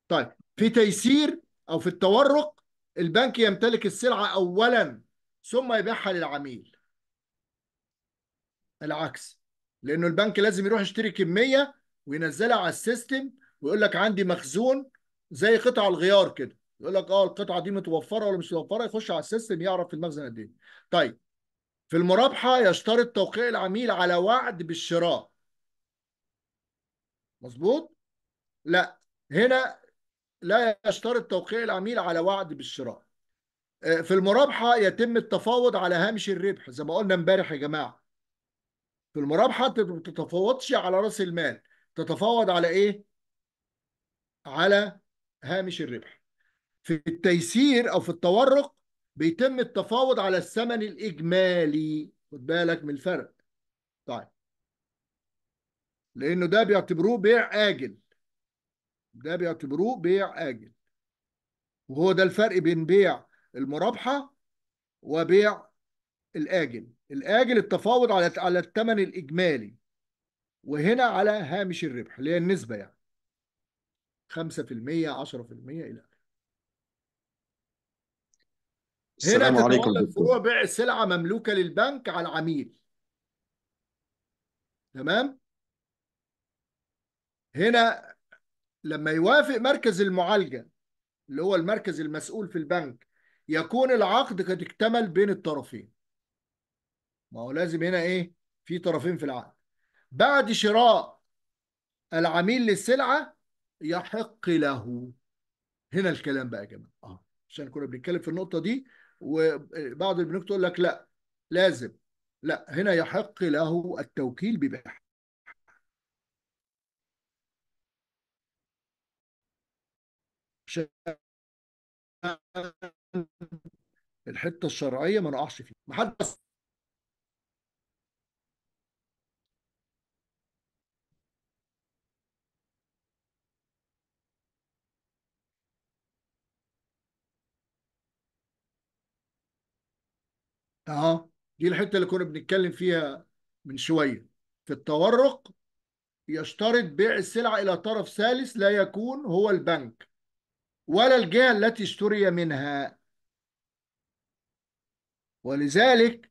طيب في تيسير او في التورق البنك يمتلك السلعة أولا ثم يبيعها للعميل العكس لأنه البنك لازم يروح يشتري كمية وينزلها على السيستم ويقول لك عندي مخزون زي قطع الغيار كده يقول لك اه القطعة دي متوفرة ولا مش متوفرة يخش على السيستم يعرف في المخزن قد إيه طيب في المرابحة يشترط توقيع العميل على وعد بالشراء مظبوط لا هنا لا يشترط توقيع العميل على وعد بالشراء آه، في المرابحة يتم التفاوض على هامش الربح زي ما قلنا امبارح يا جماعة في المرابحة انت ما بتتفاوضش على رأس المال تتفاوض على ايه؟ على هامش الربح في التيسير او في التورق بيتم التفاوض على الثمن الإجمالي خد بالك من الفرق طيب لأنه ده بيعتبروه بيع آجل ده بيعتبروه بيع آجل وهو ده الفرق بين بيع المرابحة وبيع الآجل الآجل التفاوض على على الثمن الإجمالي وهنا على هامش الربح اللي هي النسبة يعني 5% 10% إلى آخره السلام هنا عليكم دكتور فروع بيع سلعة مملوكة للبنك على العميل تمام هنا لما يوافق مركز المعالجه اللي هو المركز المسؤول في البنك يكون العقد قد اكتمل بين الطرفين ما هو لازم هنا ايه في طرفين في العقد بعد شراء العميل للسلعه يحق له هنا الكلام بقى يا جماعه اه عشان كنا بنتكلم في النقطه دي وبعض البنوك تقول لك لا لازم لا هنا يحق له التوكيل ببيعها الحته الشرعيه ما نقعش فيها ما حد اه دي الحته اللي كنا بنتكلم فيها من شويه في التورق يشترط بيع السلعه الى طرف ثالث لا يكون هو البنك ولا الجهة التي استري منها ولذلك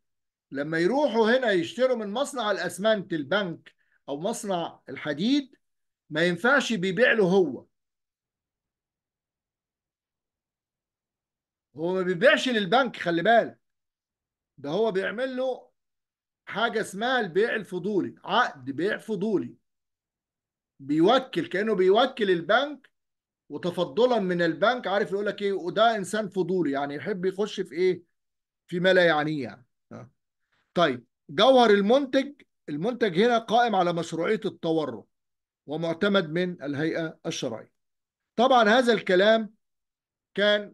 لما يروحوا هنا يشتروا من مصنع الأسمنت البنك أو مصنع الحديد ما ينفعش بيبيع له هو هو ما بيبيعش للبنك خلي بالك ده هو بيعمل له حاجة اسمها البيع الفضولي عقد بيع فضولي بيوكل كأنه بيوكل البنك وتفضلا من البنك عارف يقول لك ايه وده انسان فضولي يعني يحب يخش في ايه في ما لا يعنيه يعني آه. طيب جوهر المنتج المنتج هنا قائم على مشروعيه التورق ومعتمد من الهيئه الشرعيه طبعا هذا الكلام كان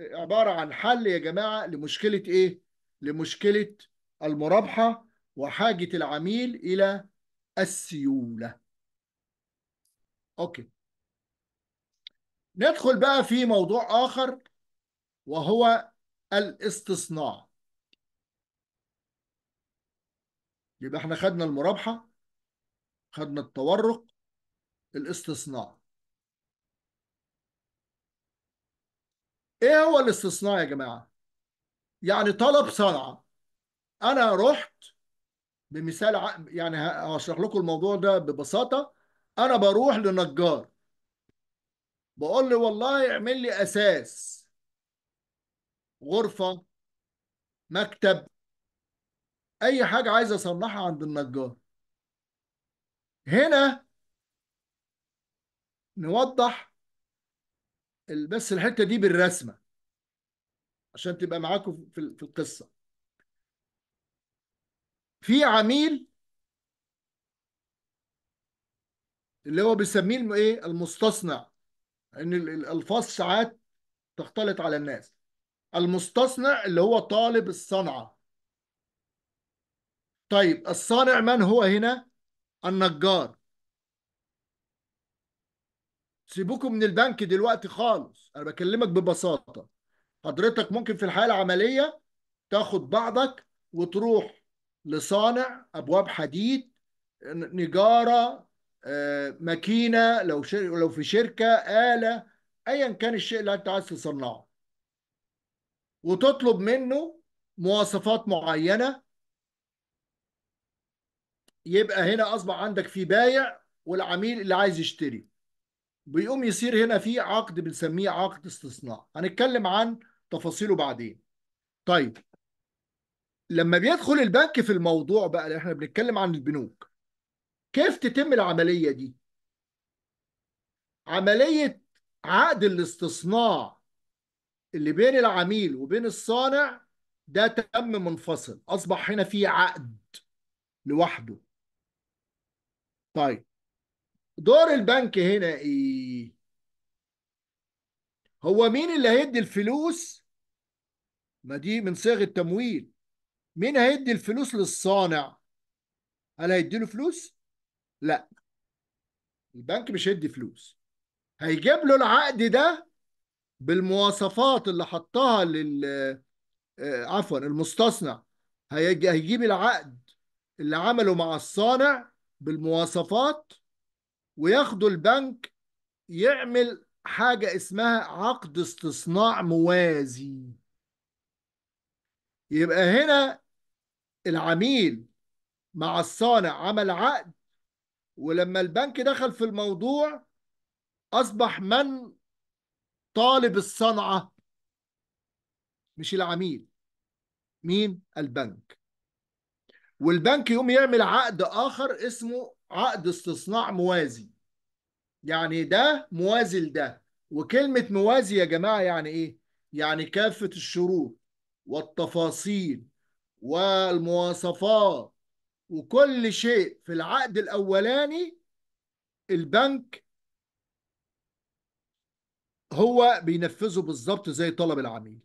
عباره عن حل يا جماعه لمشكله ايه لمشكله المرابحه وحاجه العميل الى السيوله اوكي ندخل بقى في موضوع آخر وهو الاستصناع يبقى احنا خدنا المرابحة خدنا التورق الاستصناع ايه هو الاستصناع يا جماعة يعني طلب صنعة انا رحت بمثال يعني هشرح لكم الموضوع ده ببساطة انا بروح لنجار بقول له والله اعمل لي اساس غرفه مكتب اي حاجه عايز اصلحها عند النجار هنا نوضح بس الحته دي بالرسمه عشان تبقى معاكم في القصه في عميل اللي هو بيسميه ايه المستصنع ان الالفاظ ساعات تختلط على الناس المستصنع اللي هو طالب الصنعه طيب الصانع من هو هنا النجار سيبوكم من البنك دلوقتي خالص انا بكلمك ببساطه حضرتك ممكن في الحياه العمليه تاخد بعضك وتروح لصانع ابواب حديد نجاره آه، ماكينه لو شر... لو في شركه اله ايا كان الشيء اللي انت عايز تصنعه وتطلب منه مواصفات معينه يبقى هنا اصبح عندك في بايع والعميل اللي عايز يشتري بيقوم يصير هنا في عقد بنسميه عقد استصناع هنتكلم عن تفاصيله بعدين طيب لما بيدخل البنك في الموضوع بقى احنا بنتكلم عن البنوك كيف تتم العملية دي؟ عملية عقد الاستصناع اللي بين العميل وبين الصانع ده تم منفصل أصبح هنا في عقد لوحده طيب دور البنك هنا ايه هو مين اللي هيدي الفلوس ما دي من صيغ التمويل مين هيدي الفلوس للصانع هل هيدي له فلوس لا البنك مش هيدي فلوس هيجيب له العقد ده بالمواصفات اللي حطها لل آه، عفوا المستصنع هيجيب العقد اللي عمله مع الصانع بالمواصفات وياخده البنك يعمل حاجة اسمها عقد استصناع موازي يبقى هنا العميل مع الصانع عمل عقد ولما البنك دخل في الموضوع اصبح من طالب الصنعه مش العميل مين البنك والبنك يقوم يعمل عقد اخر اسمه عقد استصناع موازي يعني ده موازي لده وكلمه موازي يا جماعه يعني ايه يعني كافه الشروط والتفاصيل والمواصفات وكل شيء في العقد الاولاني البنك هو بينفذه بالظبط زي طلب العميل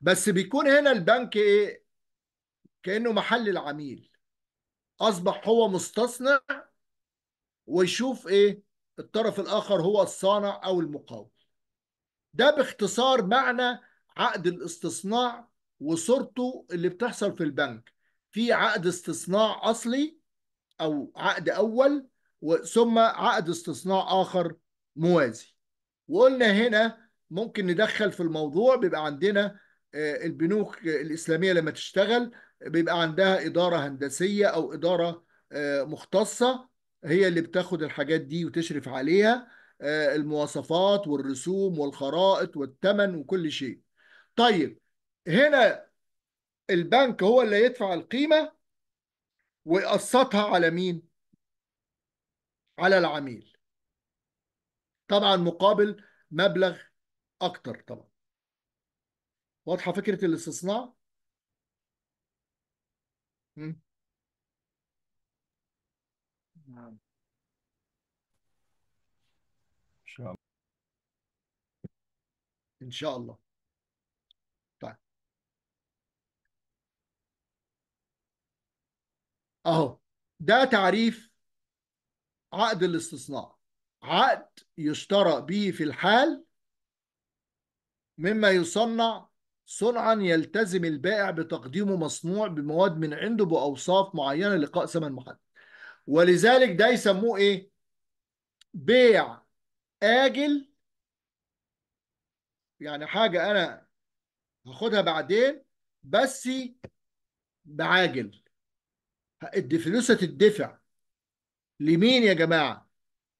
بس بيكون هنا البنك ايه كانه محل العميل اصبح هو مستصنع ويشوف ايه الطرف الاخر هو الصانع او المقاول ده باختصار معنى عقد الاستصناع وصورته اللي بتحصل في البنك في عقد استصناع اصلي او عقد اول ثم عقد استصناع اخر موازي وقلنا هنا ممكن ندخل في الموضوع بيبقى عندنا آه، البنوك الاسلاميه لما تشتغل بيبقى عندها اداره هندسيه او اداره آه، مختصه هي اللي بتاخد الحاجات دي وتشرف عليها آه، المواصفات والرسوم والخرائط والثمن وكل شيء طيب هنا البنك هو اللي يدفع القيمه ويقسطها على مين؟ على العميل. طبعا مقابل مبلغ اكتر طبعا. واضحه فكره الاستصناع نعم ان شاء الله ان شاء الله اهو ده تعريف عقد الاستصناع عقد يشترى به في الحال مما يصنع صنعا يلتزم البائع بتقديمه مصنوع بمواد من عنده باوصاف معينه لقاء ثمن محدد ولذلك ده يسموه ايه بيع اجل يعني حاجه انا هاخدها بعدين بس بعاجل الفلوس هتدفع لمين يا جماعه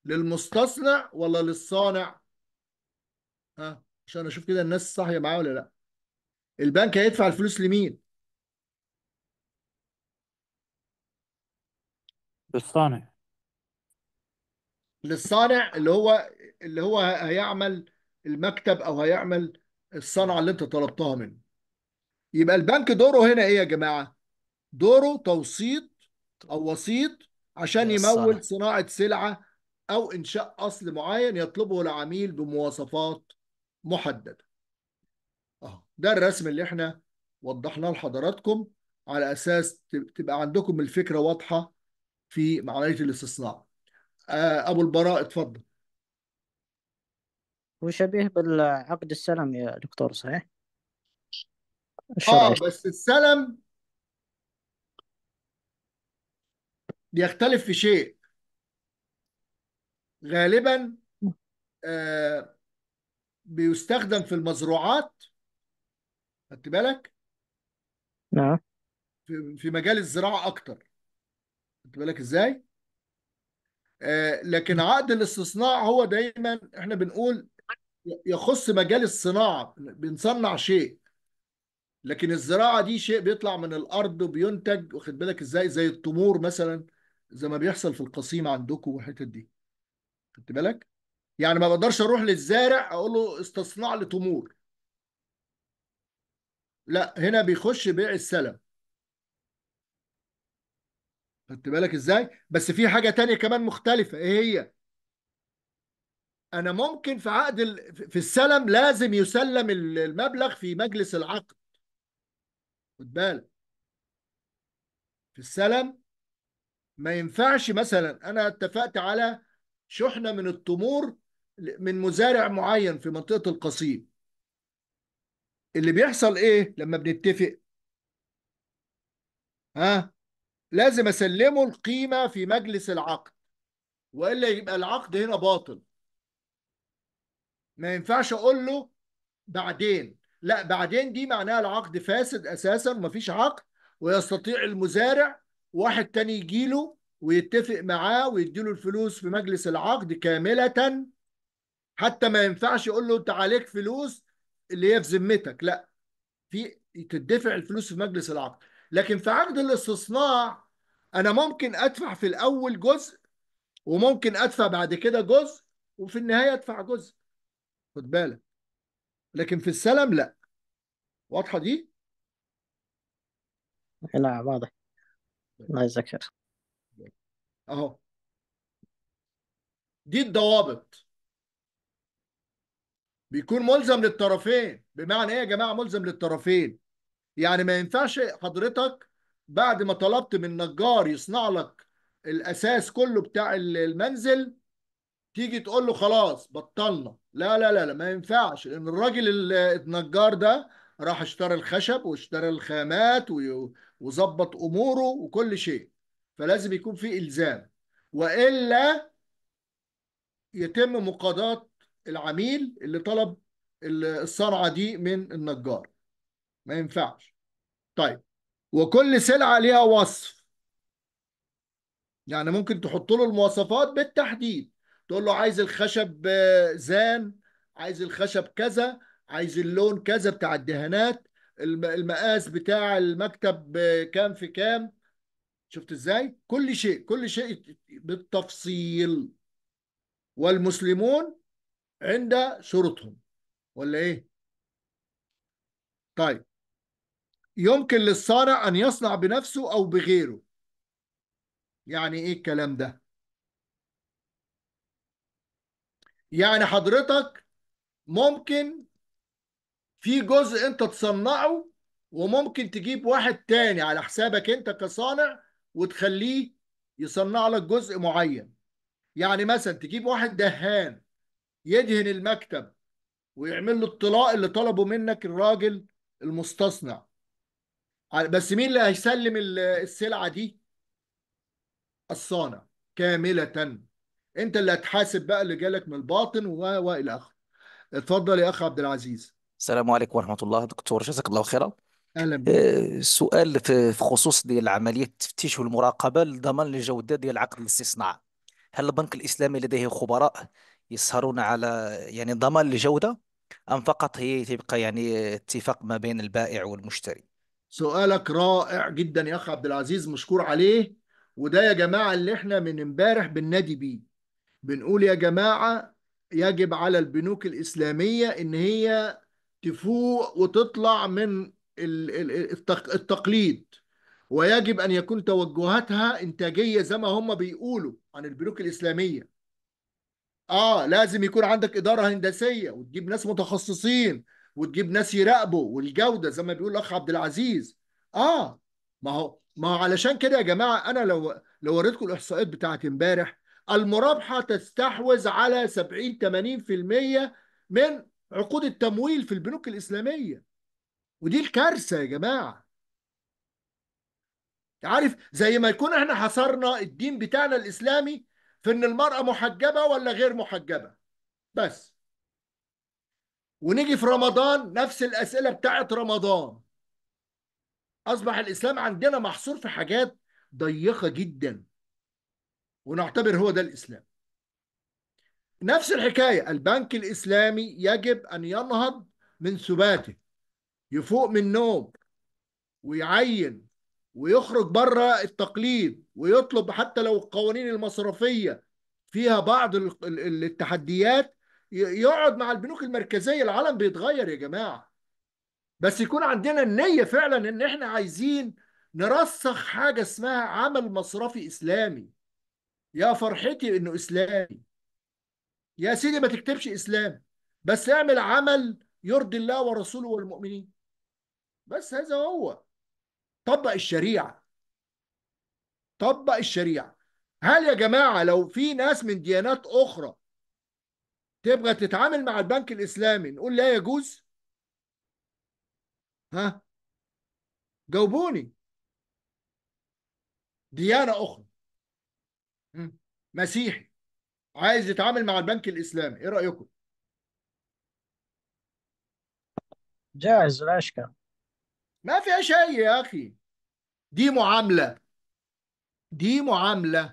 للمستصنع ولا للصانع ها عشان اشوف كده الناس صاحيه معايا ولا لا البنك هيدفع الفلوس لمين للصانع للصانع اللي هو اللي هو هيعمل المكتب او هيعمل الصنعه اللي انت طلبتها منه يبقى البنك دوره هنا ايه يا جماعه دوره توسيط او وسيط عشان يمول صناعه سلعه او انشاء اصل معين يطلبه العميل بمواصفات محدده اهو ده الرسم اللي احنا وضحناه لحضراتكم على اساس تبقى عندكم الفكره واضحه في عمليه الاستصناع آه، ابو البراء اتفضل وشبيه بالعقد السلم يا دكتور صحيح؟ اه بس السلم بيختلف في شيء غالبا آه، بيستخدم في المزروعات خدت بالك؟ نعم في, مجال الزراعة أكتر خدت بالك إزاي؟ آه، لكن عقد الاستصناع هو دايما احنا بنقول يخص مجال الصناعة بنصنع شيء لكن الزراعة دي شيء بيطلع من الأرض وبينتج واخد بالك إزاي زي التمور مثلا زي ما بيحصل في القصيم عندكم والحتت دي خدت بالك يعني ما بقدرش اروح للزارع اقول له استصنع لي تمور لا هنا بيخش بيع السلم خدت بالك ازاي بس في حاجه تانية كمان مختلفه ايه هي انا ممكن في عقد في السلم لازم يسلم المبلغ في مجلس العقد خد بالك في السلم ما ينفعش مثلا انا اتفقت على شحنه من التمور من مزارع معين في منطقه القصيم اللي بيحصل ايه لما بنتفق ها لازم اسلمه القيمه في مجلس العقد والا يبقى العقد هنا باطل ما ينفعش اقول له بعدين لا بعدين دي معناها العقد فاسد اساسا ومفيش عقد ويستطيع المزارع واحد تاني يجيله ويتفق معاه ويديله الفلوس في مجلس العقد كاملة حتى ما ينفعش يقول له انت عليك فلوس اللي هي في ذمتك لا في تدفع الفلوس في مجلس العقد لكن في عقد الاستصناع انا ممكن ادفع في الاول جزء وممكن ادفع بعد كده جزء وفي النهايه ادفع جزء خد بالك لكن في السلم لا واضحه دي؟ نعم واضح الله يذكر اهو دي الضوابط بيكون ملزم للطرفين بمعنى ايه يا جماعه ملزم للطرفين يعني ما ينفعش حضرتك بعد ما طلبت من نجار يصنع لك الاساس كله بتاع المنزل تيجي تقول له خلاص بطلنا لا لا لا لا ما ينفعش لان الراجل النجار ده راح اشترى الخشب واشترى الخامات وظبط اموره وكل شيء فلازم يكون في الزام والا يتم مقاضاه العميل اللي طلب الصنعه دي من النجار ما ينفعش طيب وكل سلعه ليها وصف يعني ممكن تحط له المواصفات بالتحديد تقول له عايز الخشب زان عايز الخشب كذا عايز اللون كذا بتاع الدهانات المقاس بتاع المكتب كام في كام شفت ازاي كل شيء كل شيء بالتفصيل والمسلمون عند شروطهم ولا ايه طيب يمكن للصانع ان يصنع بنفسه او بغيره يعني ايه الكلام ده يعني حضرتك ممكن في جزء انت تصنعه وممكن تجيب واحد تاني على حسابك انت كصانع وتخليه يصنع لك جزء معين يعني مثلا تجيب واحد دهان يدهن المكتب ويعمل له الطلاء اللي طلبه منك الراجل المستصنع بس مين اللي هيسلم السلعه دي الصانع كامله انت اللي هتحاسب بقى اللي جالك من الباطن والى اخره اتفضل يا اخ عبد العزيز السلام عليكم ورحمة الله دكتور جزاك الله خيرا اهلا بك آه، سؤال في خصوص ديال عملية التفتيش والمراقبة لضمان الجودة ديال عقد الاستصناع هل البنك الإسلامي لديه خبراء يسهرون على يعني ضمان الجودة أم فقط هي تبقى يعني اتفاق ما بين البائع والمشتري سؤالك رائع جدا يا اخ عبد العزيز مشكور عليه وده يا جماعة اللي احنا من امبارح بننادي بيه بنقول يا جماعة يجب على البنوك الإسلامية إن هي تفوق وتطلع من التقليد ويجب أن يكون توجهاتها إنتاجية زي ما هم بيقولوا عن البنوك الإسلامية آه لازم يكون عندك إدارة هندسية وتجيب ناس متخصصين وتجيب ناس يراقبوا والجودة زي ما بيقول الأخ عبد العزيز آه ما هو ما هو علشان كده يا جماعة أنا لو لو وريتكم الإحصائيات بتاعت امبارح المرابحة تستحوذ على 70 80% من عقود التمويل في البنوك الإسلامية ودي الكارثة يا جماعة عارف زي ما يكون احنا حصرنا الدين بتاعنا الإسلامي في إن المرأة محجبة ولا غير محجبة بس ونيجي في رمضان نفس الأسئلة بتاعت رمضان أصبح الإسلام عندنا محصور في حاجات ضيقة جدا ونعتبر هو ده الإسلام نفس الحكاية البنك الإسلامي يجب أن ينهض من ثباته يفوق من النوم ويعين ويخرج بره التقليد ويطلب حتى لو القوانين المصرفية فيها بعض التحديات يقعد مع البنوك المركزية العالم بيتغير يا جماعة بس يكون عندنا النية فعلا ان احنا عايزين نرسخ حاجة اسمها عمل مصرفي اسلامي يا فرحتي انه اسلامي يا سيدي ما تكتبش اسلام بس اعمل عمل يرضي الله ورسوله والمؤمنين بس هذا هو طبق الشريعه طبق الشريعه هل يا جماعه لو في ناس من ديانات اخرى تبغى تتعامل مع البنك الاسلامي نقول لا يجوز ها جاوبوني ديانه اخرى مسيحي عايز يتعامل مع البنك الاسلامي ايه رايكم جاهز لا اشكال ما فيها شيء يا اخي دي معامله دي معامله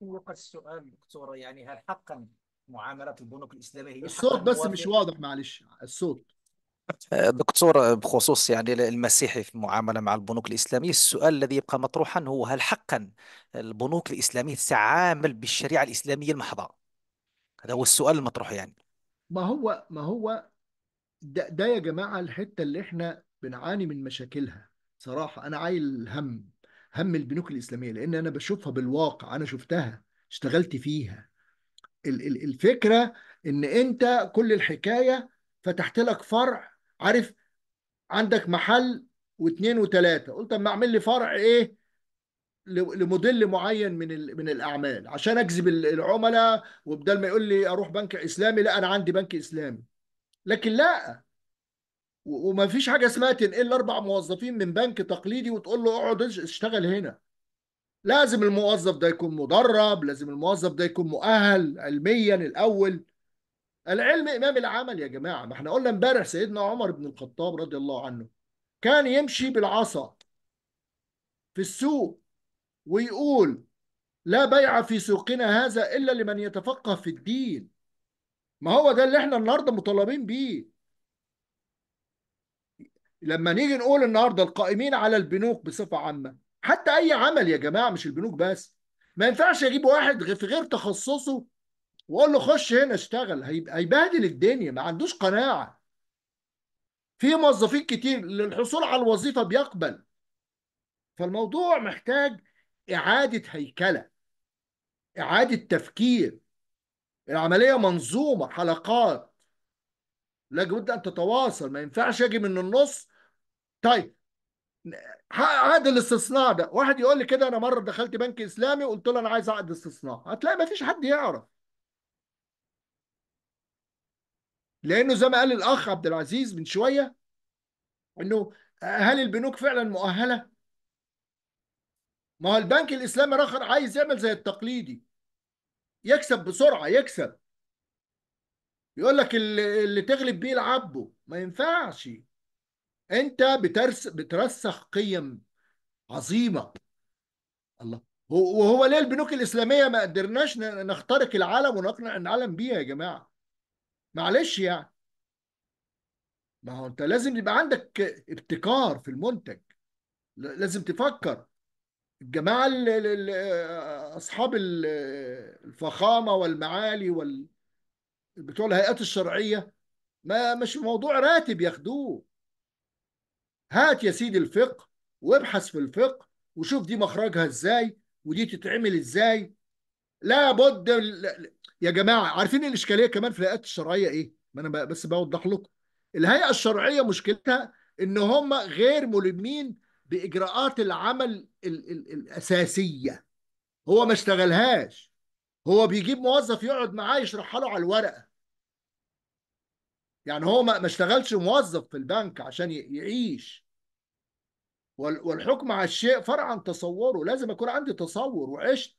وقع السؤال دكتور يعني هل حقا معامله البنوك الاسلاميه هي الصوت بس مش واضح معلش الصوت دكتور بخصوص يعني المسيحي في المعاملة مع البنوك الإسلامية السؤال الذي يبقى مطروحا هو هل حقا البنوك الإسلامية تتعامل بالشريعة الإسلامية المحضة هذا هو السؤال المطروح يعني ما هو ما هو ده, ده يا جماعة الحتة اللي احنا بنعاني من مشاكلها صراحة أنا عايل هم هم البنوك الإسلامية لأن أنا بشوفها بالواقع أنا شفتها اشتغلت فيها الفكرة إن أنت كل الحكاية فتحت لك فرع عارف عندك محل واثنين وثلاثه قلت اما اعمل لي فرع ايه لموديل معين من من الاعمال عشان اجذب العملاء وبدل ما يقول لي اروح بنك اسلامي لا انا عندي بنك اسلامي لكن لا وما فيش حاجه اسمها تنقل اربع موظفين من بنك تقليدي وتقول له اقعد اشتغل هنا لازم الموظف ده يكون مدرب لازم الموظف ده يكون مؤهل علميا الاول العلم امام العمل يا جماعه ما احنا قلنا امبارح سيدنا عمر بن الخطاب رضي الله عنه كان يمشي بالعصا في السوق ويقول لا بيع في سوقنا هذا الا لمن يتفقه في الدين ما هو ده اللي احنا النهارده مطالبين بيه لما نيجي نقول النهارده القائمين على البنوك بصفه عامه حتى اي عمل يا جماعه مش البنوك بس ما ينفعش اجيب واحد في غير تخصصه واقول له خش هنا اشتغل هيبهدل الدنيا ما عندوش قناعه في موظفين كتير للحصول على الوظيفه بيقبل فالموضوع محتاج اعاده هيكله اعاده تفكير العمليه منظومه حلقات لابد ان تتواصل ما ينفعش اجي من النص طيب عقد الاستصناع ده واحد يقول لي كده انا مره دخلت بنك اسلامي وقلت له انا عايز عقد استصناع هتلاقي ما فيش حد يعرف لانه زي ما قال الاخ عبد العزيز من شويه انه هل البنوك فعلا مؤهله؟ ما هو البنك الاسلامي الاخر عايز يعمل زي التقليدي يكسب بسرعه يكسب يقول لك اللي تغلب بيه لعبه ما ينفعش انت بترس بترسخ قيم عظيمه الله وهو ليه البنوك الاسلاميه ما قدرناش نخترق العالم ونقنع العالم بيها يا جماعه معلش يعني ما هو انت لازم يبقى عندك ابتكار في المنتج لازم تفكر الجماعه اصحاب الفخامه والمعالي وال بتوع الهيئات الشرعيه ما مش موضوع راتب ياخدوه هات يا سيدي الفقه وابحث في الفقه وشوف دي مخرجها ازاي ودي تتعمل ازاي لابد يا جماعه عارفين الاشكاليه كمان في الهيئات الشرعيه ايه؟ ما انا بس بوضح لكم الهيئه الشرعيه مشكلتها ان هم غير ملمين باجراءات العمل ال ال الاساسيه هو ما اشتغلهاش هو بيجيب موظف يقعد معاه يشرحها له على الورقه يعني هو ما اشتغلش موظف في البنك عشان يعيش والحكم على الشيء فرع عن تصوره لازم اكون عندي تصور وعشت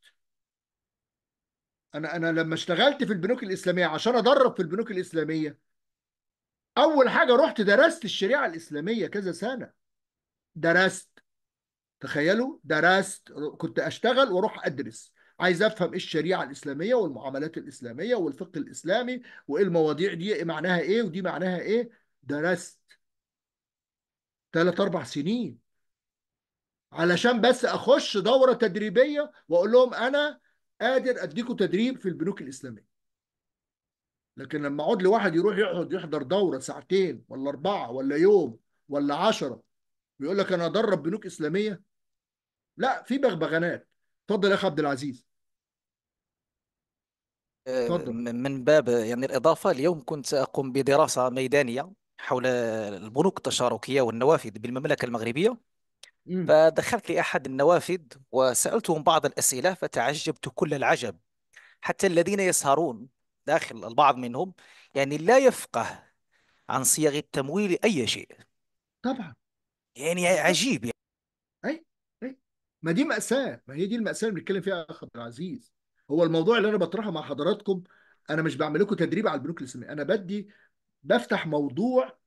انا انا لما اشتغلت في البنوك الاسلاميه عشان ادرب في البنوك الاسلاميه اول حاجه رحت درست الشريعه الاسلاميه كذا سنه درست تخيلوا درست كنت اشتغل واروح ادرس عايز افهم ايه الشريعه الاسلاميه والمعاملات الاسلاميه والفقه الاسلامي وايه المواضيع دي إيه معناها ايه ودي معناها ايه درست ثلاث اربع سنين علشان بس اخش دوره تدريبيه واقول لهم انا قادر اديكوا تدريب في البنوك الاسلاميه لكن لما اقعد لواحد يروح يقعد يحضر دوره ساعتين ولا اربعه ولا يوم ولا عشرة ويقول لك انا ادرب بنوك اسلاميه لا في بغبغانات اتفضل يا اخ عبد العزيز آه، فضل. من باب يعني الإضافة اليوم كنت أقوم بدراسة ميدانية حول البنوك التشاركية والنوافذ بالمملكة المغربية فدخلت لأحد النوافذ وسألتهم بعض الأسئلة فتعجبت كل العجب حتى الذين يسهرون داخل البعض منهم يعني لا يفقه عن صيغ التمويل أي شيء طبعا يعني عجيب يعني. أي أي ما دي مأساة ما هي دي المأساة اللي بنتكلم فيها أخ عبد العزيز هو الموضوع اللي أنا بطرحه مع حضراتكم أنا مش بعمل لكم تدريب على البنوك الإسلامية أنا بدي بفتح موضوع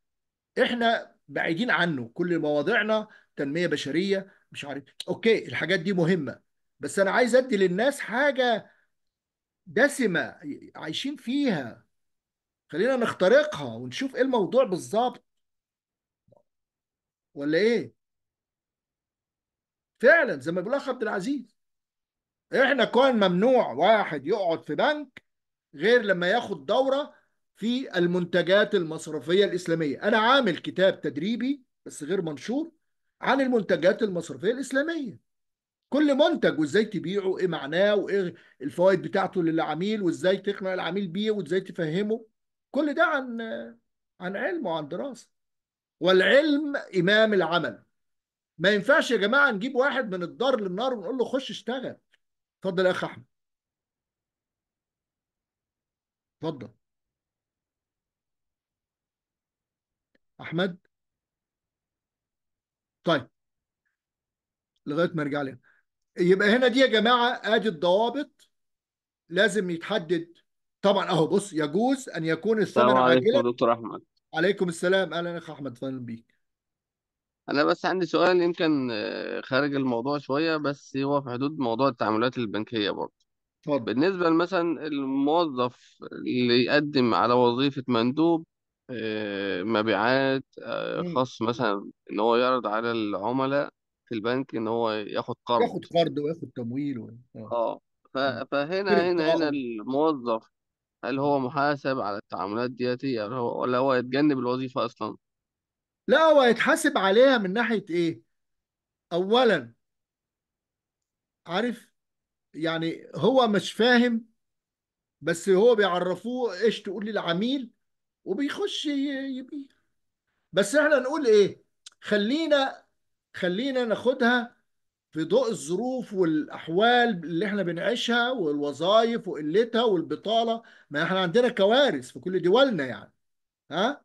إحنا بعيدين عنه كل مواضيعنا تنميه بشريه مش عارف اوكي الحاجات دي مهمه بس انا عايز ادي للناس حاجه دسمه عايشين فيها خلينا نخترقها ونشوف ايه الموضوع بالظبط ولا ايه فعلا زي ما بيقول اخ عبد العزيز احنا كان ممنوع واحد يقعد في بنك غير لما ياخد دوره في المنتجات المصرفيه الاسلاميه انا عامل كتاب تدريبي بس غير منشور عن المنتجات المصرفيه الاسلاميه كل منتج وازاي تبيعه ايه معناه وايه الفوائد بتاعته للعميل وازاي تقنع العميل بيه وازاي تفهمه كل ده عن عن علم وعن دراسه والعلم امام العمل ما ينفعش يا جماعه نجيب واحد من الدار للنار ونقول له خش اشتغل اتفضل يا اخ احمد اتفضل احمد طيب لغايه ما ارجع لها يبقى هنا دي يا جماعه ادي الضوابط لازم يتحدد طبعا اهو بص يجوز ان يكون الثمن السلام عليكم يا دكتور احمد عليكم السلام اهلا يا اخ احمد فاهم بيك انا بس عندي سؤال يمكن آه، خارج الموضوع شويه بس هو في حدود موضوع التعاملات البنكيه برضه اتفضل بالنسبه مثلا الموظف اللي يقدم على وظيفه مندوب آه، مبيعات آه، خاص مثلا ان هو يعرض على العملاء في البنك ان هو ياخد قرض ياخد قرض وياخد تمويل و... اه اه ف- فهنا كريدت هنا هنا اه الموظف هل هو محاسب على التعاملات دياتي ولا يعني هو ولا هو يتجنب الوظيفة اصلا لا هو هيتحاسب عليها من ناحية ايه؟ اولا عارف يعني هو مش فاهم بس هو بيعرفوه ايش تقول للعميل وبيخش يبيع بس احنا نقول ايه خلينا خلينا ناخدها في ضوء الظروف والاحوال اللي احنا بنعيشها والوظائف وقلتها والبطاله ما احنا عندنا كوارث في كل دولنا يعني ها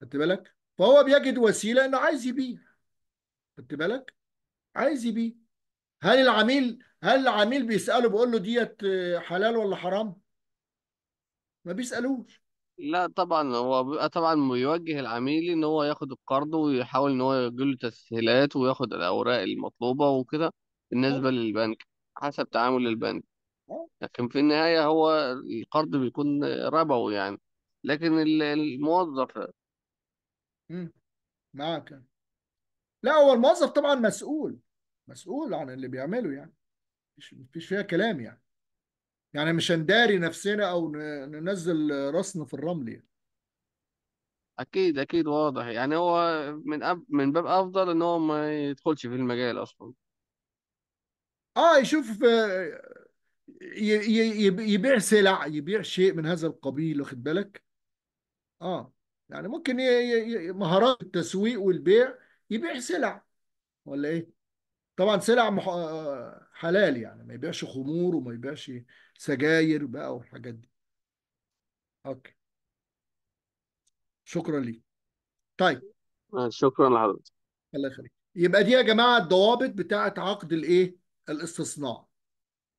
خدت بالك فهو بيجد وسيله انه عايز يبيع خدت بالك عايز يبيع هل العميل هل العميل بيساله بيقول له ديت حلال ولا حرام ما بيسالوش لا طبعا هو بيبقى طبعا بيوجه العميل ان هو ياخد القرض ويحاول ان هو له تسهيلات وياخد الاوراق المطلوبه وكده أيوة. بالنسبه للبنك حسب تعامل البنك أيوة. لكن في النهايه هو القرض بيكون ربوي يعني لكن الموظف امم معاك لا هو الموظف طبعا مسؤول مسؤول عن اللي بيعمله يعني مفيش مفيش فيها كلام يعني يعني مش هنداري نفسنا او ننزل راسنا في الرمل يعني اكيد اكيد واضح يعني هو من أب... من باب افضل ان هو ما يدخلش في المجال اصلا اه يشوف آه، ي- ي- يبيع سلع يبيع شيء من هذا القبيل واخد بالك اه يعني ممكن ي- ي- مهارات التسويق والبيع يبيع سلع ولا ايه طبعا سلع مح... آه، حلال يعني ما يبيعش خمور وما يبيعش سجاير بقى والحاجات دي اوكي شكرا ليك طيب آه، شكرا لحضرتك الله يخليك يبقى دي يا جماعه الضوابط بتاعه عقد الايه الاستصناع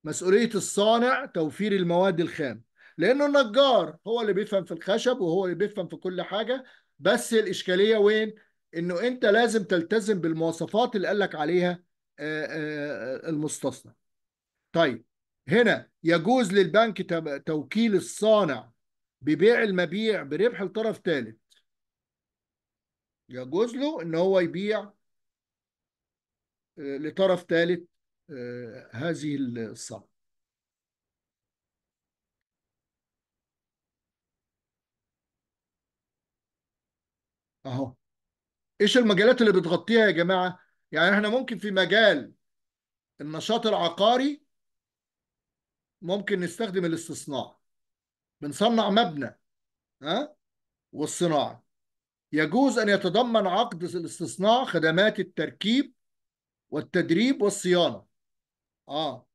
مسؤوليه الصانع توفير المواد الخام لانه النجار هو اللي بيفهم في الخشب وهو اللي بيفهم في كل حاجه بس الاشكاليه وين انه انت لازم تلتزم بالمواصفات اللي قال لك عليها آه، آه، المستصنع طيب هنا يجوز للبنك توكيل الصانع ببيع المبيع بربح لطرف ثالث يجوز له ان هو يبيع آه، لطرف ثالث آه، هذه الصنعه اهو ايش المجالات اللي بتغطيها يا جماعه يعني احنا ممكن في مجال النشاط العقاري ممكن نستخدم الاستصناع بنصنع مبنى ها والصناعه يجوز ان يتضمن عقد الاستصناع خدمات التركيب والتدريب والصيانه اه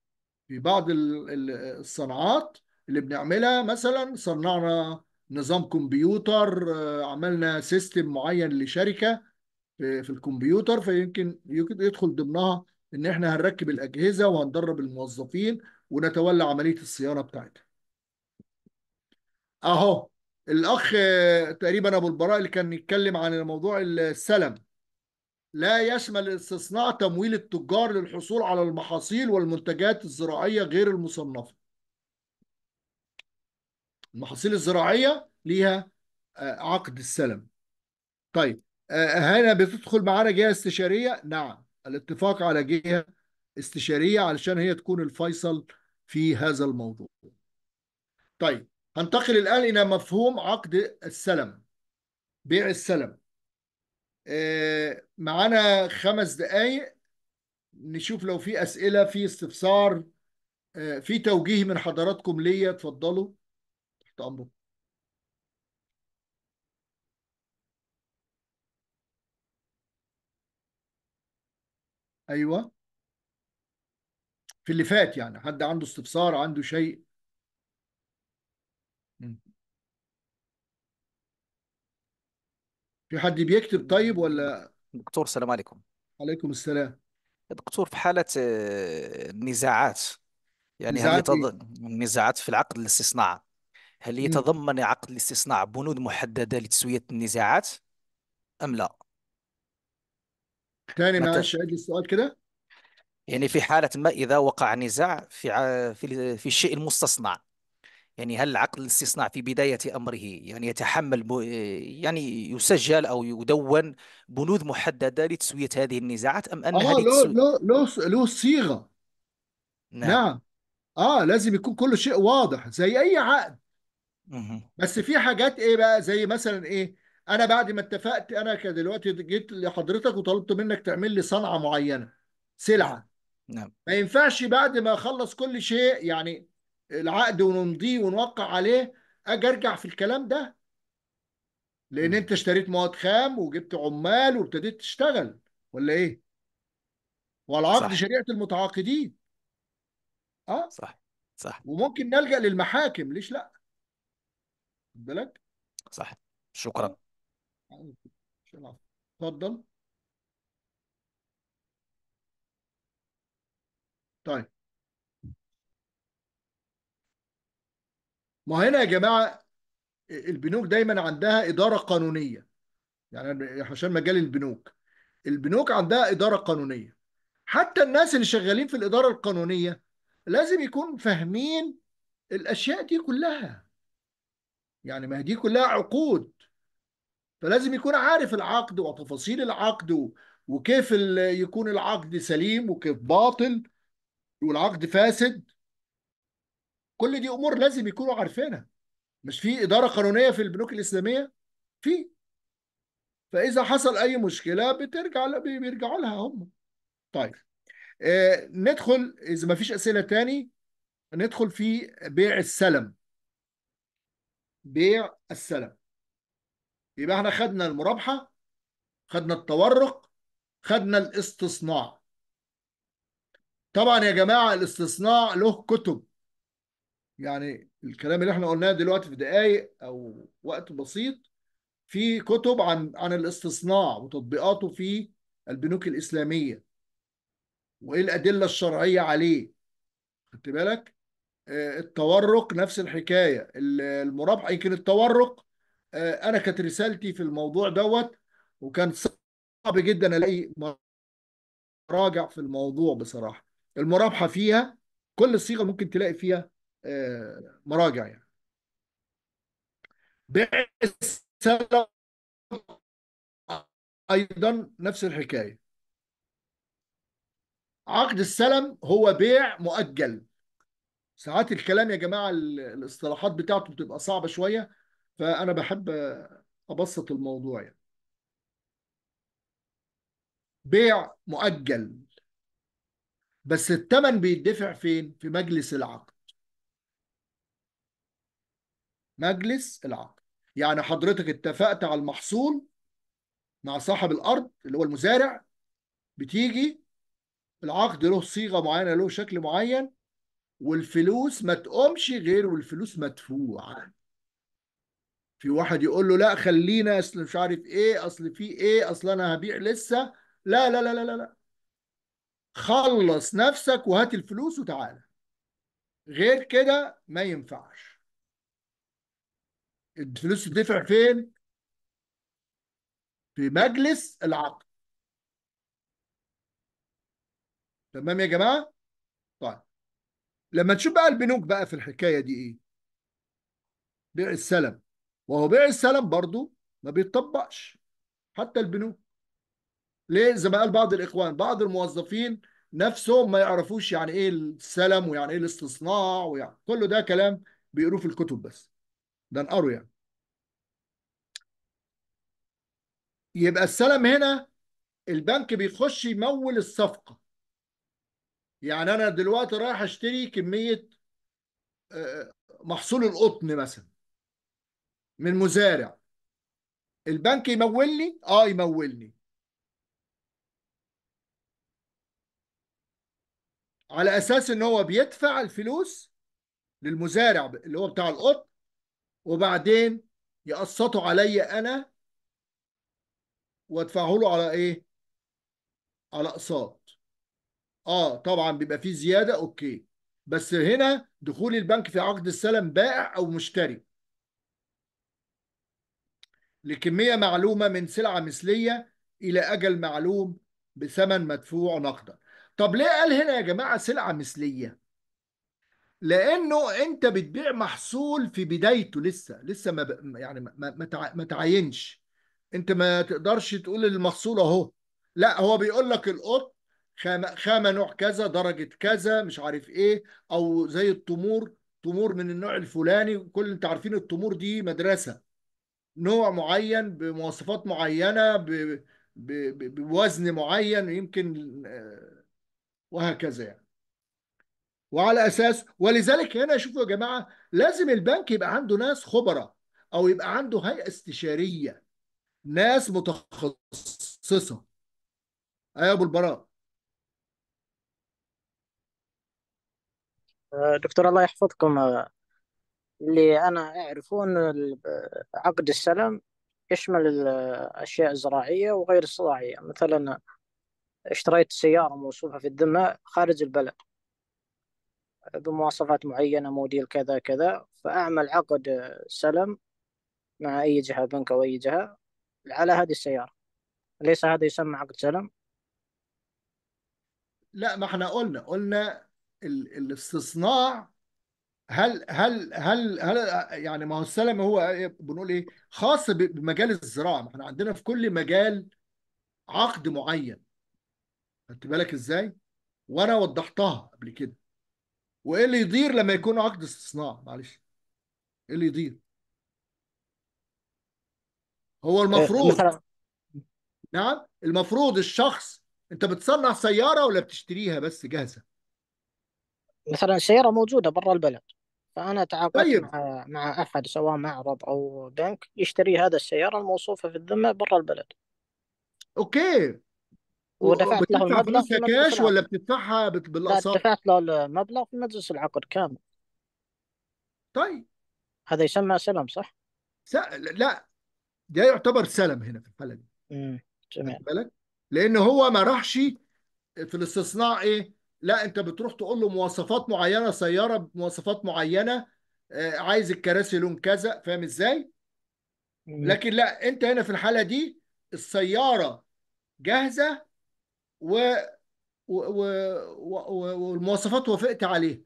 في بعض الصناعات اللي بنعملها مثلا صنعنا نظام كمبيوتر آه، عملنا سيستم معين لشركه في الكمبيوتر فيمكن يدخل ضمنها ان احنا هنركب الاجهزه وهندرب الموظفين ونتولى عمليه الصيانه بتاعتها. اهو الاخ تقريبا ابو البراء اللي كان يتكلم عن الموضوع السلم لا يشمل استصناع تمويل التجار للحصول على المحاصيل والمنتجات الزراعيه غير المصنفه. المحاصيل الزراعيه ليها آه، عقد السلم. طيب آه، هنا بتدخل معانا جهه استشاريه؟ نعم الاتفاق على جهه استشاريه علشان هي تكون الفيصل في هذا الموضوع طيب هنتقل الآن إلى مفهوم عقد السلم بيع السلم آه، معانا خمس دقايق نشوف لو في أسئلة في استفسار آه، في توجيه من حضراتكم ليا اتفضلوا تحت أمركم أيوه في اللي فات يعني حد عنده استفسار عنده شيء في حد بيكتب طيب ولا دكتور السلام عليكم عليكم السلام دكتور في حالة آه، النزاعات يعني هل نزاعات إيه؟ يتض... النزاعات في العقد الاستصناع هل يتضمن عقد الاستصناع بنود محددة لتسوية النزاعات أم لا؟ تاني معلش عيد السؤال كده يعني في حالة ما إذا وقع نزاع في في في الشيء المستصنع يعني هل عقد الاستصناع في بداية أمره يعني يتحمل يعني يسجل أو يدون بنود محددة لتسوية هذه النزاعات أم أن اه هذه له التسوية له له له صيغة نعم نعم اه لازم يكون كل شيء واضح زي اي عقد مهم. بس في حاجات ايه بقى زي مثلا ايه انا بعد ما اتفقت انا كدلوقتي جيت لحضرتك وطلبت منك تعمل لي صنعة معينة سلعة نعم ما ينفعش بعد ما اخلص كل شيء يعني العقد ونمضيه ونوقع عليه اجي ارجع في الكلام ده لان انت اشتريت مواد خام وجبت عمال وابتديت تشتغل ولا ايه؟ والعقد شريعه المتعاقدين اه صح صح وممكن نلجا للمحاكم ليش لا؟ خد بالك؟ صح شكرا آه. اتفضل طيب ما هنا يا جماعه البنوك دايما عندها اداره قانونيه يعني عشان مجال البنوك البنوك عندها اداره قانونيه حتى الناس اللي شغالين في الاداره القانونيه لازم يكون فاهمين الاشياء دي كلها يعني ما دي كلها عقود فلازم يكون عارف العقد وتفاصيل العقد وكيف يكون العقد سليم وكيف باطل والعقد فاسد كل دي امور لازم يكونوا عارفينها مش في اداره قانونيه في البنوك الاسلاميه في فاذا حصل اي مشكله بترجع بيرجعوا لها هم طيب آه ندخل اذا ما فيش اسئله تاني ندخل في بيع السلم بيع السلم يبقى احنا خدنا المرابحه خدنا التورق خدنا الاستصناع طبعا يا جماعه الاستصناع له كتب يعني الكلام اللي احنا قلناه دلوقتي في دقائق او وقت بسيط في كتب عن عن الاستصناع وتطبيقاته في البنوك الاسلاميه وايه الادله الشرعيه عليه خدت بالك آه، التورق نفس الحكايه المرابحه يمكن التورق آه، انا كانت رسالتي في الموضوع دوت وكان صعب جدا الاقي مراجع في الموضوع بصراحه المرابحه فيها كل الصيغه ممكن تلاقي فيها آه، مراجع يعني بيع ايضا نفس الحكايه عقد السلم هو بيع مؤجل ساعات الكلام يا جماعه الاصطلاحات بتاعته بتبقى صعبه شويه فانا بحب ابسط الموضوع يعني بيع مؤجل بس الثمن بيدفع فين؟ في مجلس العقد. مجلس العقد. يعني حضرتك اتفقت على المحصول مع صاحب الارض اللي هو المزارع بتيجي العقد له صيغه معينه له شكل معين والفلوس ما تقومش غير والفلوس مدفوعه. في واحد يقول له لا خلينا اصل مش عارف ايه اصل في ايه اصل انا هبيع لسه لا لا لا لا لا خلص نفسك وهات الفلوس وتعالى غير كده ما ينفعش الفلوس تدفع فين في مجلس العقد تمام يا جماعه طيب لما تشوف بقى البنوك بقى في الحكايه دي ايه بيع السلم وهو بيع السلم برضو ما بيتطبقش حتى البنوك ليه زي ما قال بعض الاخوان بعض الموظفين نفسهم ما يعرفوش يعني ايه السلم ويعني ايه الاستصناع ويعني كله ده كلام بيقروه في الكتب بس ده نقروا يعني يبقى السلم هنا البنك بيخش يمول الصفقة يعني أنا دلوقتي رايح أشتري كمية آه، محصول القطن مثلا من مزارع البنك يمولني اه يمولني على اساس ان هو بيدفع الفلوس للمزارع اللي هو بتاع القط وبعدين يقسطه عليا انا وادفعه له على ايه على اقساط اه طبعا بيبقى فيه زياده اوكي بس هنا دخول البنك في عقد السلم بائع او مشتري لكميه معلومه من سلعه مثليه الى اجل معلوم بثمن مدفوع نقدا طب ليه قال هنا يا جماعة سلعة مثلية؟ لأنه أنت بتبيع محصول في بدايته لسه لسه ما ب... يعني ما ما, ما تعينش أنت ما تقدرش تقول المحصول أهو لا هو بيقول لك القط خامة خامة نوع كذا درجة كذا مش عارف إيه أو زي التمور تمور من النوع الفلاني كل أنت عارفين التمور دي مدرسة نوع معين بمواصفات معينة ب... ب... بوزن معين يمكن آه، وهكذا يعني وعلى اساس ولذلك هنا شوفوا يا جماعه لازم البنك يبقى عنده ناس خبراء او يبقى عنده هيئه استشاريه ناس متخصصه ايوه ابو البراء آه، دكتور الله يحفظكم آه، اللي أنا أعرفه أن عقد السلام يشمل الأشياء الزراعية وغير الزراعية مثلا اشتريت سيارة موصوفة في الذمة خارج البلد بمواصفات معينة موديل كذا كذا فأعمل عقد آه، سلم مع أي جهة بنك أو أي جهة على هذه السيارة ليس هذا يسمى عقد سلم لا ما احنا قلنا قلنا ال الاستصناع هل هل هل هل يعني ما هو السلم هو بنقول ايه خاص بمجال الزراعه ما احنا عندنا في كل مجال عقد معين خدت بالك ازاي؟ وانا وضحتها قبل كده وايه اللي يضير لما يكون عقد استصناع معلش ايه اللي يضير؟ هو آه، المفروض مثلا نعم المفروض الشخص انت بتصنع سياره ولا بتشتريها بس جاهزه؟ مثلا السياره موجوده برا البلد فأنا تعاقدت طيب مع مع أحد سواء معرض أو بنك يشتري هذا السيارة الموصوفة في الذمة برا البلد. أوكي ودفعت له المبلغ في مجلس كاش ولا العقد بتدفعها بت- لا دفعت له المبلغ في مجلس العقد كامل طيب هذا يسمى سلم صح؟ س- لا ده يعتبر سلم هنا في الحاله دي امم جميل بالك لان هو ما راحش في الاستصناع ايه لا انت بتروح تقول له مواصفات معينه سياره بمواصفات معينه آه، عايز الكراسي لون كذا فاهم ازاي مم. لكن لا انت هنا في الحاله دي السياره جاهزه و و و و والمواصفات وافقت عليها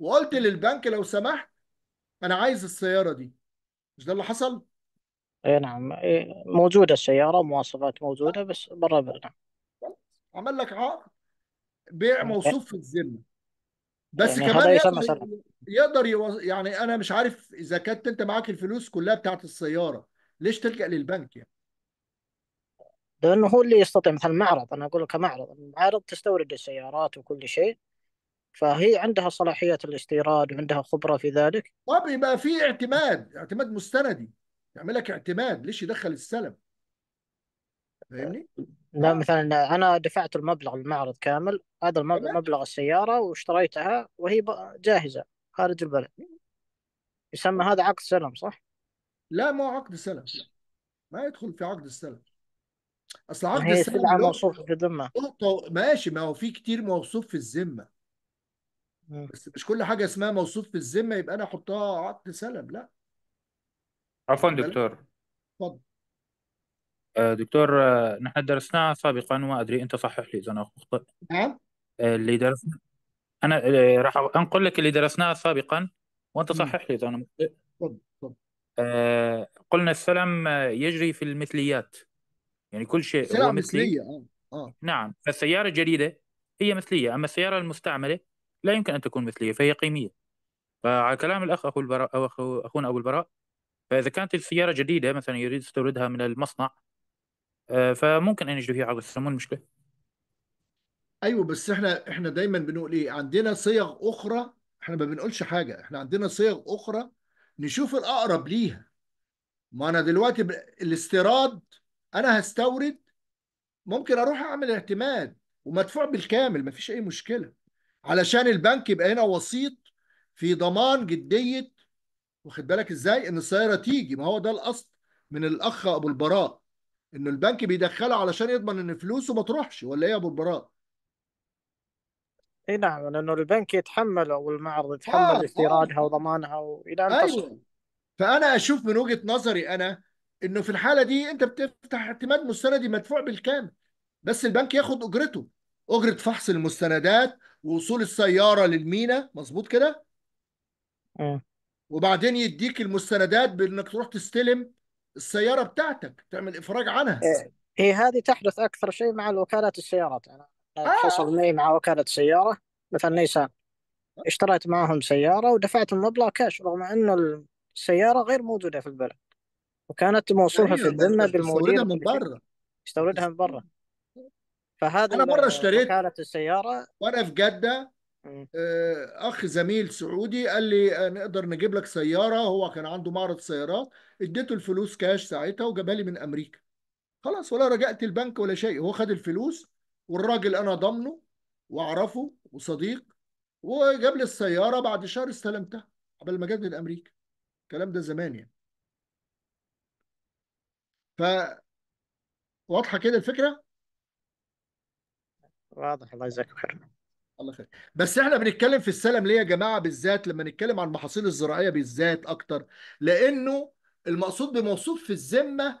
وقلت للبنك لو سمحت انا عايز السياره دي مش ده اللي حصل اي نعم إيه، موجودة السيارة مواصفات موجودة بس برا نعم عمل لك عقد بيع يعني موصوف في الذمه بس يعني هذا كمان يسمى يقدر سلعة يقدر يوز... يعني انا مش عارف اذا كانت انت معاك الفلوس كلها بتاعت السياره ليش تلجأ للبنك يعني لانه هو اللي يستطيع مثلا معرض انا اقول لك معرض المعارض تستورد السيارات وكل شيء فهي عندها صلاحية الاستيراد وعندها خبرة في ذلك طب يبقى في اعتماد اعتماد مستندي يعمل لك اعتماد ليش يدخل السلم فاهمني؟ لا مثلا انا دفعت المبلغ المعرض كامل هذا المبلغ مبلغ السيارة واشتريتها وهي جاهزة خارج البلد يسمى هذا عقد سلم صح؟ لا مو عقد سلم ما يدخل في عقد السلم اصل عقد هي السلع موصوف في الذمه أه، ماشي ما هو في كتير موصوف في الذمة بس مش كل حاجة اسمها موصوف في الذمة يبقى أنا أحطها عقد سلم لا عفوا دكتور اتفضل آه، دكتور آه، نحن درسناها سابقا وما أدري أنت صحح لي إذا أنا مخطئ نعم اللي درسنا أنا راح أنقل لك اللي درسناه سابقا وأنت صحح لي إذا أنا مخطئ تفضل قلنا السلم يجري في المثليات يعني كل شيء هو مثلي مثلية آه. آه. نعم فالسيارة الجديدة هي مثلية أما السيارة المستعملة لا يمكن أن تكون مثلية فهي قيمية فعلى كلام الأخ أخو البراء أو أخو أخونا أبو البراء فإذا كانت السيارة جديدة مثلا يريد يستوردها من المصنع آه، فممكن أن يجري فيها عقد مو المشكلة ايوه بس احنا احنا دايما بنقول ايه عندنا صيغ اخرى احنا ما بنقولش حاجه احنا عندنا صيغ اخرى نشوف الاقرب ليها ما انا دلوقتي ب... الاستيراد انا هستورد ممكن اروح اعمل اعتماد ومدفوع بالكامل مفيش اي مشكله علشان البنك يبقى هنا وسيط في ضمان جديه واخد بالك ازاي ان السياره تيجي ما هو ده الاصل من الاخ ابو البراء ان البنك بيدخله علشان يضمن ان فلوسه ما تروحش ولا ايه يا ابو البراء اي نعم لانه البنك يتحمل او المعرض يتحمل آه استيرادها وضمانها واذا آه، أيوة. فانا اشوف من وجهه نظري انا انه في الحاله دي انت بتفتح اعتماد مستندي مدفوع بالكامل بس البنك ياخد اجرته اجره فحص المستندات ووصول السياره للمينا مظبوط كده اه وبعدين يديك المستندات بانك تروح تستلم السياره بتاعتك تعمل افراج عنها هي إيه، إيه، هذه تحدث اكثر شيء مع الوكالات السيارات يعني انا آه. معي مع وكاله سياره مثلا نيسان اشتريت معهم سياره ودفعت المبلغ كاش رغم انه السياره غير موجوده في البلد وكانت موصوفه أيوة، في الذمه بالمدير من برا استوردها من برا فهذا انا مره اشتريت وكاله السياره وانا في جده آه، اخ زميل سعودي قال لي آه، نقدر نجيب لك سياره هو كان عنده معرض سيارات اديته الفلوس كاش ساعتها وجابها لي من امريكا خلاص ولا رجعت البنك ولا شيء هو خد الفلوس والراجل انا ضامنه واعرفه وصديق وجاب لي السياره بعد شهر استلمتها قبل ما جت من امريكا الكلام ده زمان يعني واضحه كده الفكره؟ واضح الله يجزاك خير الله خير بس احنا بنتكلم في السلم ليه يا جماعه بالذات لما نتكلم عن المحاصيل الزراعيه بالذات اكتر لانه المقصود بموصوف في الذمه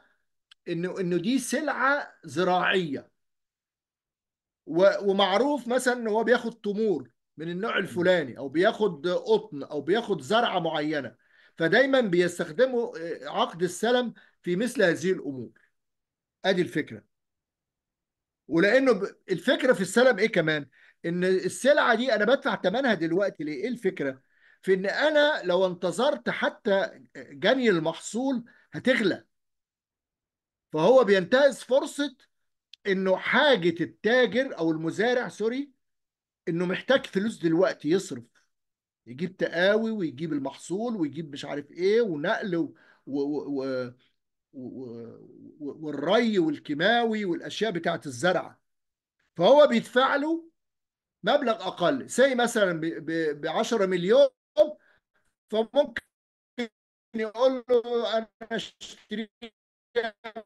انه انه دي سلعه زراعيه ومعروف مثلا ان هو بياخد تمور من النوع الفلاني او بياخد قطن او بياخد زرعه معينه فدايما بيستخدموا آه، عقد السلم في مثل هذه الامور ادي الفكره ولانه الفكره في السلب ايه كمان ان السلعه دي انا بدفع ثمنها دلوقتي ليه ايه الفكره في ان انا لو انتظرت حتى جني المحصول هتغلى فهو بينتهز فرصه انه حاجه التاجر او المزارع سوري انه محتاج فلوس دلوقتي يصرف يجيب تقاوي ويجيب المحصول ويجيب مش عارف ايه ونقل و... و... و... والري والكيماوي والاشياء بتاعه الزرع فهو بيدفع له مبلغ اقل سي مثلا ب 10 مليون فممكن يقول له انا اشتري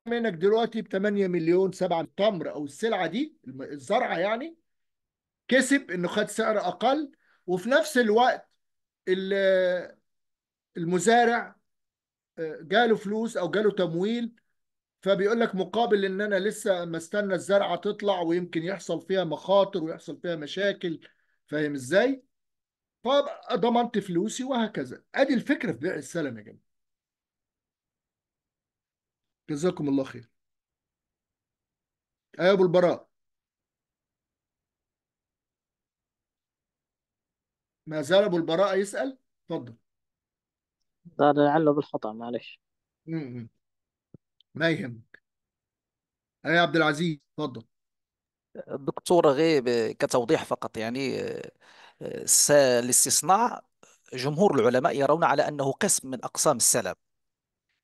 منك دلوقتي ب 8 مليون 7 التمر او السلعه دي الزرعه يعني كسب انه خد سعر اقل وفي نفس الوقت المزارع جاله فلوس او جاله تمويل فبيقول لك مقابل ان انا لسه ما استنى الزرعه تطلع ويمكن يحصل فيها مخاطر ويحصل فيها مشاكل فاهم ازاي؟ فضمنت فلوسي وهكذا ادي الفكره في بيع السلم يا جماعه جزاكم الله خير يا أيوة، ابو البراء ما زال ابو البراء يسال اتفضل هذا لعله بالخطأ معلش امم ما يهمك يا عبد العزيز تفضل دكتورة غير كتوضيح فقط يعني الاستصناع آه، جمهور العلماء يرون على أنه قسم من أقسام السلام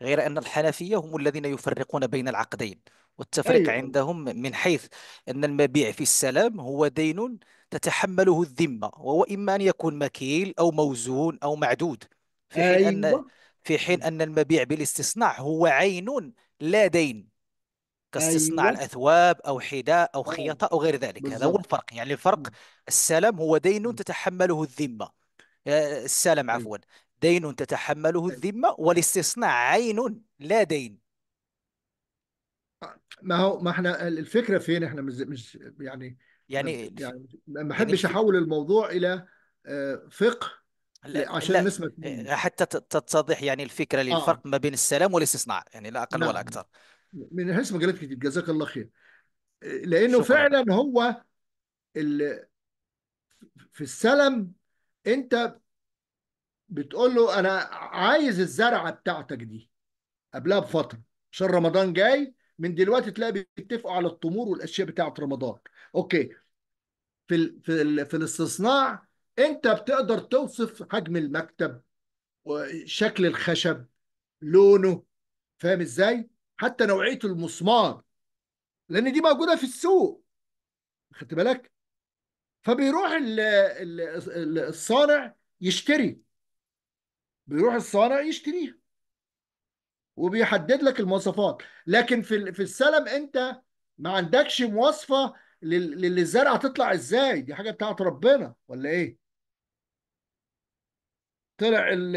غير أن الحنفية هم الذين يفرقون بين العقدين والتفريق ايوه عندهم من حيث أن المبيع في السلام هو دين تتحمله الذمة وهو إما أن يكون مكيل أو موزون أو معدود في حين أن ايوه في حين أن المبيع بالاستصناع هو عين لا دين كاستصناع ايوه الأثواب أو حذاء أو اه خياطة أو غير ذلك هذا هو بالظبط الفرق يعني الفرق السلام هو دين تتحمله الذمة السلم آه، السلام أيوة. عفوا دين تتحمله أيوة. الذمة والاستصناع عين لا دين ما هو ما احنا الفكره فين احنا مش مش يعني يعني يعني ما يعني بحبش احول الموضوع الى آه، فقه لا عشان لا آه، حتى تتضح يعني الفكره آه. للفرق آه. ما بين السلام والاستصناع يعني لا اقل نعم. ولا اكثر من حسب ما قلت كتير جزاك الله خير لانه شكرا. فعلا هو في السلم انت بتقول له انا عايز الزرعه بتاعتك دي قبلها بفتره عشان رمضان جاي من دلوقتي تلاقي بيتفقوا على التمور والاشياء بتاعت رمضان اوكي في ال... في ال... في الاستصناع انت بتقدر توصف حجم المكتب وشكل الخشب لونه فاهم ازاي حتى نوعيه المسمار لان دي موجوده في السوق خدت بالك فبيروح الصانع يشتري بيروح الصانع يشتريها وبيحدد لك المواصفات لكن في في السلم انت ما عندكش مواصفه للزرعه تطلع ازاي دي حاجه بتاعت ربنا ولا ايه طلع ال...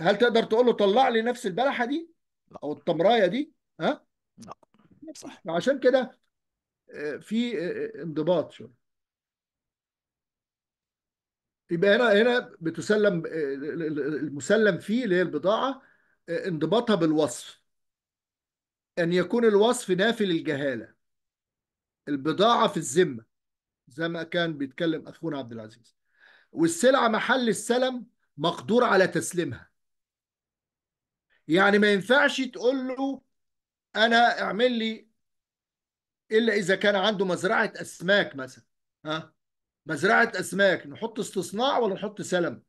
هل تقدر تقول له طلع لي نفس البلحه دي او التمرايه دي ها لا صح عشان كده آه، في آه، آه، انضباط شو يبقى هنا هنا بتسلم المسلم فيه اللي هي البضاعه انضباطها بالوصف ان يكون الوصف نافي للجهاله البضاعه في الذمه زي ما كان بيتكلم اخونا عبد العزيز والسلعه محل السلم مقدور على تسليمها يعني ما ينفعش تقول له انا اعمل لي الا اذا كان عنده مزرعه اسماك مثلا ها مزرعه اسماك نحط استصناع ولا نحط سلم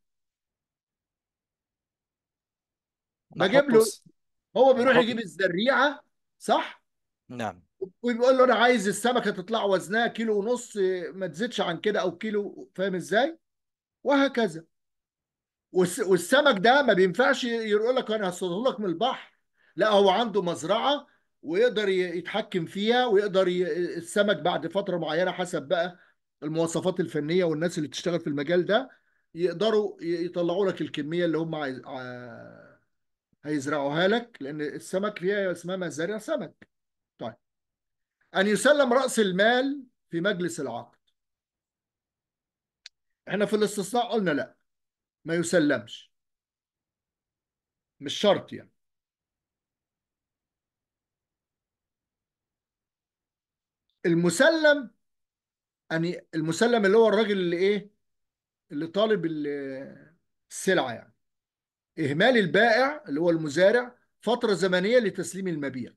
بجيب له هو بيروح يجيب الزريعه صح نعم وبيقول له انا عايز السمكه تطلع وزنها كيلو ونص ما تزيدش عن كده او كيلو فاهم ازاي وهكذا والسمك ده ما بينفعش يقول لك انا هصطاده لك من البحر لا هو عنده مزرعه ويقدر يتحكم فيها ويقدر ي... السمك بعد فتره معينه حسب بقى المواصفات الفنيه والناس اللي بتشتغل في المجال ده يقدروا يطلعوا لك الكميه اللي هم عايز... ع... هيزرعوها لك لان السمك فيها اسمها مزارع سمك. طيب. ان يسلم راس المال في مجلس العقد. احنا في الاستصناع قلنا لا. ما يسلمش مش شرط يعني المسلم يعني المسلم اللي هو الراجل اللي ايه اللي طالب السلعه يعني اهمال البائع اللي هو المزارع فتره زمنيه لتسليم المبيع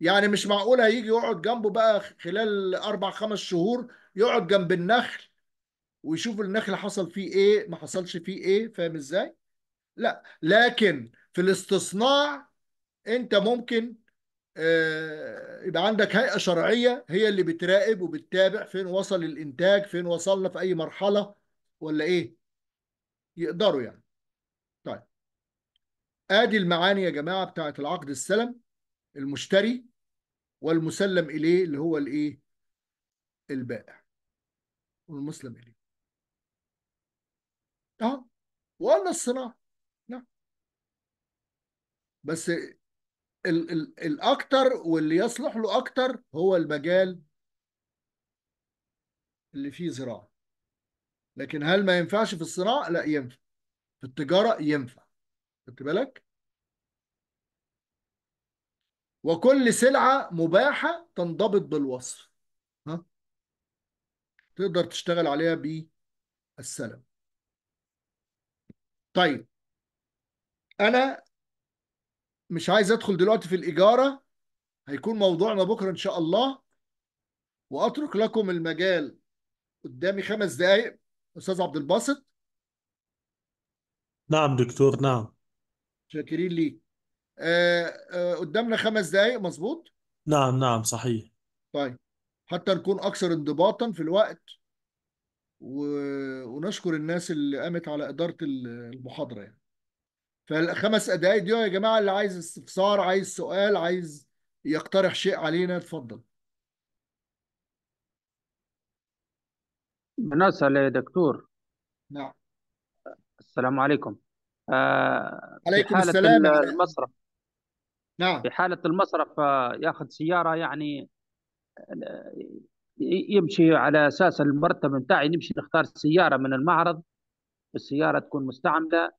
يعني مش معقول هيجي يقعد جنبه بقى خلال اربع خمس شهور يقعد جنب النخل ويشوفوا النخل حصل فيه ايه ما حصلش فيه ايه فاهم ازاي لا لكن في الاستصناع انت ممكن آه، يبقى عندك هيئه شرعيه هي اللي بتراقب وبتتابع فين وصل الانتاج فين وصلنا في اي مرحله ولا ايه يقدروا يعني طيب ادي المعاني يا جماعه بتاعه العقد السلم المشتري والمسلم اليه اللي هو الايه البائع والمسلم اليه اه ولا الصناعه نعم بس ال ال الاكتر واللي يصلح له اكتر هو المجال اللي فيه زراعه لكن هل ما ينفعش في الصناعه لا ينفع في التجاره ينفع خدت بالك وكل سلعه مباحه تنضبط بالوصف ها تقدر تشتغل عليها بالسلم طيب انا مش عايز ادخل دلوقتي في الاجاره هيكون موضوعنا بكره ان شاء الله واترك لكم المجال قدامي خمس دقائق استاذ عبد الباسط نعم دكتور نعم شاكرين ليك آه، آه، قدامنا خمس دقائق مظبوط نعم نعم صحيح طيب حتى نكون اكثر انضباطا في الوقت و... ونشكر الناس اللي قامت على إدارة المحاضرة يعني فالخمس دقايق دي يا جماعة اللي عايز استفسار عايز سؤال عايز يقترح شيء علينا اتفضل بنسأل يا دكتور نعم السلام عليكم آه عليكم في حالة السلام المصرف نعم في حالة المصرف آه، ياخذ سيارة يعني آه، يمشي على اساس المرتبه نتاعي نمشي نختار سياره من المعرض السياره تكون مستعمله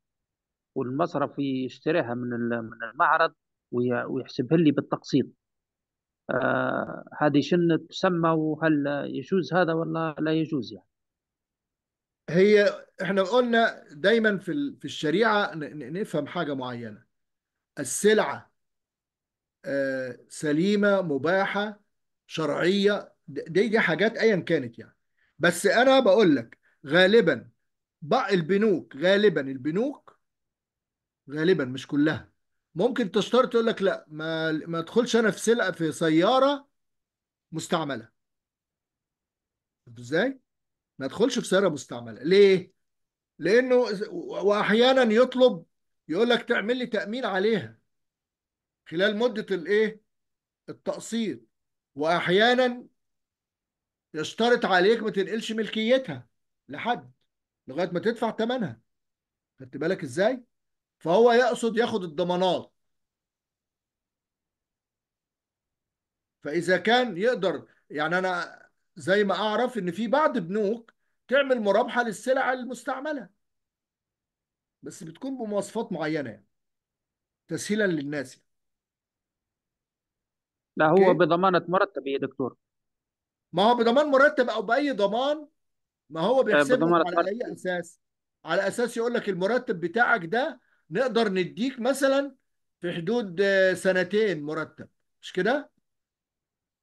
والمصرف يشتريها من من المعرض ويحسبها لي بالتقسيط آه هذه شن تسمى وهل يجوز هذا ولا لا يجوز يعني هي احنا قلنا دايما في في الشريعه نفهم حاجه معينه السلعه آه، سليمه مباحه شرعيه دي دي حاجات ايا كانت يعني بس انا بقول لك غالبا بقى البنوك غالبا البنوك غالبا مش كلها ممكن تشترط تقول لك لا ما ما ادخلش انا في سلقه في سياره مستعمله ازاي ما ادخلش في سياره مستعمله ليه لانه واحيانا يطلب يقول لك تعمل لي تامين عليها خلال مده الايه التقسيط واحيانا اشترط عليك ما تنقلش ملكيتها لحد لغايه ما تدفع ثمنها خدت بالك ازاي فهو يقصد ياخد الضمانات فاذا كان يقدر يعني انا زي ما اعرف ان في بعض بنوك تعمل مرابحه للسلع المستعمله بس بتكون بمواصفات معينه يعني. تسهيلا للناس يعني. لا هو بضمانه مرتب يا دكتور ما هو بضمان مرتب او باي ضمان ما هو آه، بيحسبه على اي اساس على اساس يقول لك المرتب بتاعك ده نقدر نديك مثلا في حدود آه، سنتين مرتب مش كده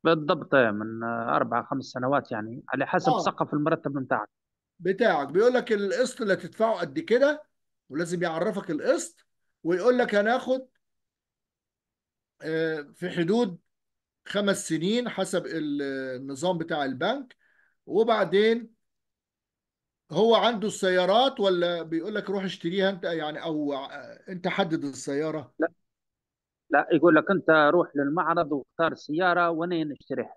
بالضبط آه، من اربع خمس سنوات يعني على حسب آه. سقف المرتب بتاعك بتاعك بيقول لك القسط اللي هتدفعه قد كده ولازم يعرفك القسط ويقول لك هناخد في حدود خمس سنين حسب النظام بتاع البنك وبعدين هو عنده السيارات ولا بيقول لك روح اشتريها انت يعني او انت حدد السياره لا لا يقول لك انت روح للمعرض واختار السياره وانا نشتريها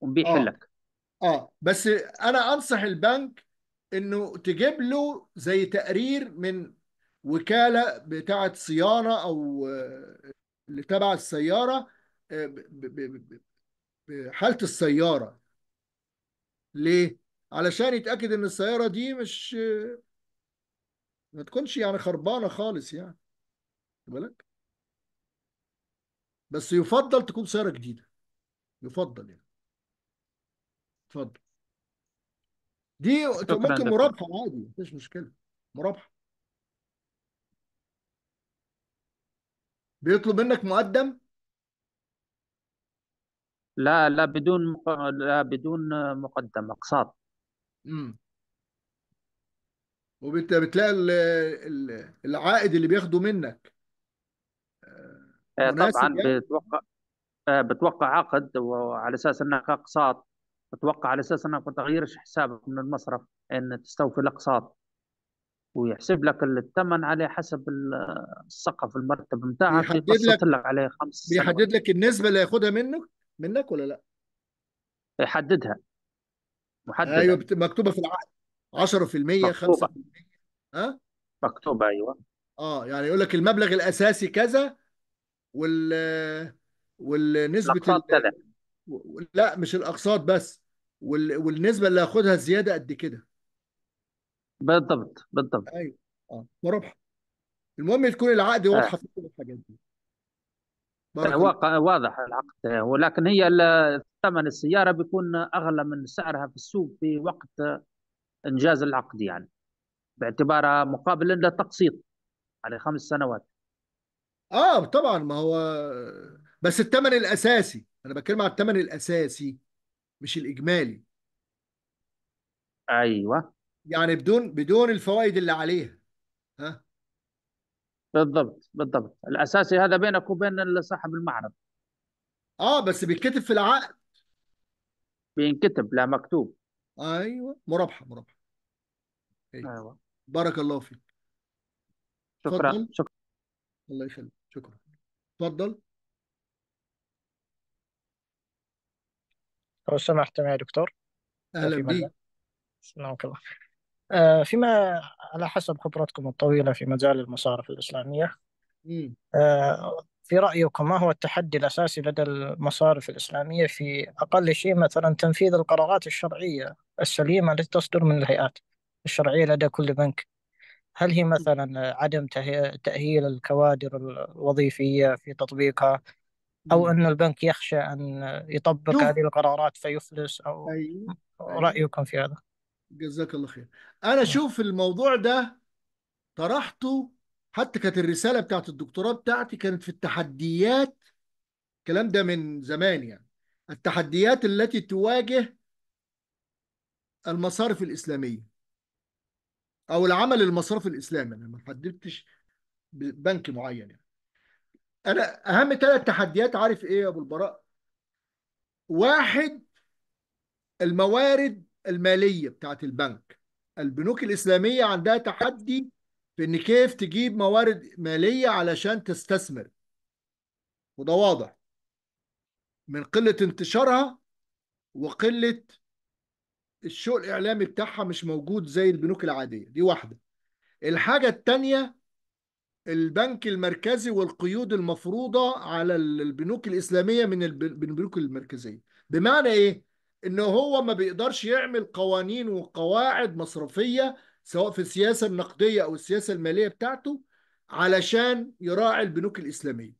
ونبيعها آه. لك اه بس انا انصح البنك انه تجيب له زي تقرير من وكاله بتاعه صيانه او اللي تبع السياره بحاله السياره ليه علشان يتاكد ان السياره دي مش ما تكونش يعني خربانه خالص يعني بالك بس يفضل تكون سياره جديده يفضل يعني اتفضل دي ممكن مرابحه عادي مفيش مشكله مرابحه بيطلب منك مقدم لا لا بدون مق... لا بدون مقدم اقساط امم وبتلاقي العائد اللي بياخده منك آه، آه، مناسب طبعا يعني. بتوقع آه، بتوقع عقد وعلى اساس انك اقساط بتوقع على اساس انك ما تغيرش حسابك من المصرف ان تستوفي الاقساط ويحسب لك الثمن على حسب السقف المرتب بتاعك بيحدد لك لك عليه خمس بيحدد لك النسبه اللي هياخدها منك منك ولا لا؟ حددها محددها ايوه مكتوبه في العقد 10% 5% ها؟ مكتوبه ايوه اه يعني يقول لك المبلغ الاساسي كذا وال والنسبه ال... كذا و... لا مش الاقساط بس وال... والنسبه اللي هاخدها زياده قد كده بالضبط بالضبط ايوه اه وربح المهم تكون العقد آه. واضحه في كل الحاجات دي واضح العقد ولكن هي ثمن السياره بيكون اغلى من سعرها في السوق في وقت انجاز العقد يعني باعتبارها مقابل للتقسيط على خمس سنوات اه طبعا ما هو بس الثمن الاساسي انا بتكلم على الثمن الاساسي مش الاجمالي ايوه يعني بدون بدون الفوائد اللي عليها ها بالضبط بالضبط الاساسي هذا بينك وبين صاحب المعرض اه بس بيتكتب في العقد بينكتب لا مكتوب ايوه مرابحه مرابحه إيه، أيوة. بارك الله فيك شكرا فضل. شكرا الله يخليك شكرا تفضل لو سمحت معي دكتور اهلا بك سلامك الله آه، فيما على حسب خبرتكم الطويلة في مجال المصارف الإسلامية آه، في رأيكم ما هو التحدي الأساسي لدى المصارف الإسلامية في أقل شيء مثلا تنفيذ القرارات الشرعية السليمة التي تصدر من الهيئات الشرعية لدى كل بنك هل هي مثلا عدم تأهيل الكوادر الوظيفية في تطبيقها أو أن البنك يخشى أن يطبق هذه القرارات فيفلس أو أيوه، أيوه. رأيكم في هذا؟ جزاك الله خير انا آه. شوف الموضوع ده طرحته حتى كانت الرساله بتاعت الدكتوراه بتاعتي كانت في التحديات الكلام ده من زمان يعني التحديات التي تواجه المصارف الاسلاميه او العمل المصرفي الاسلامي انا ما حددتش بنك معين يعني انا اهم ثلاث تحديات عارف ايه يا ابو البراء واحد الموارد الماليه بتاعت البنك البنوك الاسلاميه عندها تحدي في ان كيف تجيب موارد ماليه علشان تستثمر وده واضح من قله انتشارها وقله الشوق الاعلامي بتاعها مش موجود زي البنوك العاديه دي واحده الحاجه الثانيه البنك المركزي والقيود المفروضه على البنوك الاسلاميه من البنوك المركزيه بمعنى ايه ان هو ما بيقدرش يعمل قوانين وقواعد مصرفيه سواء في السياسه النقديه او السياسه الماليه بتاعته علشان يراعي البنوك الاسلاميه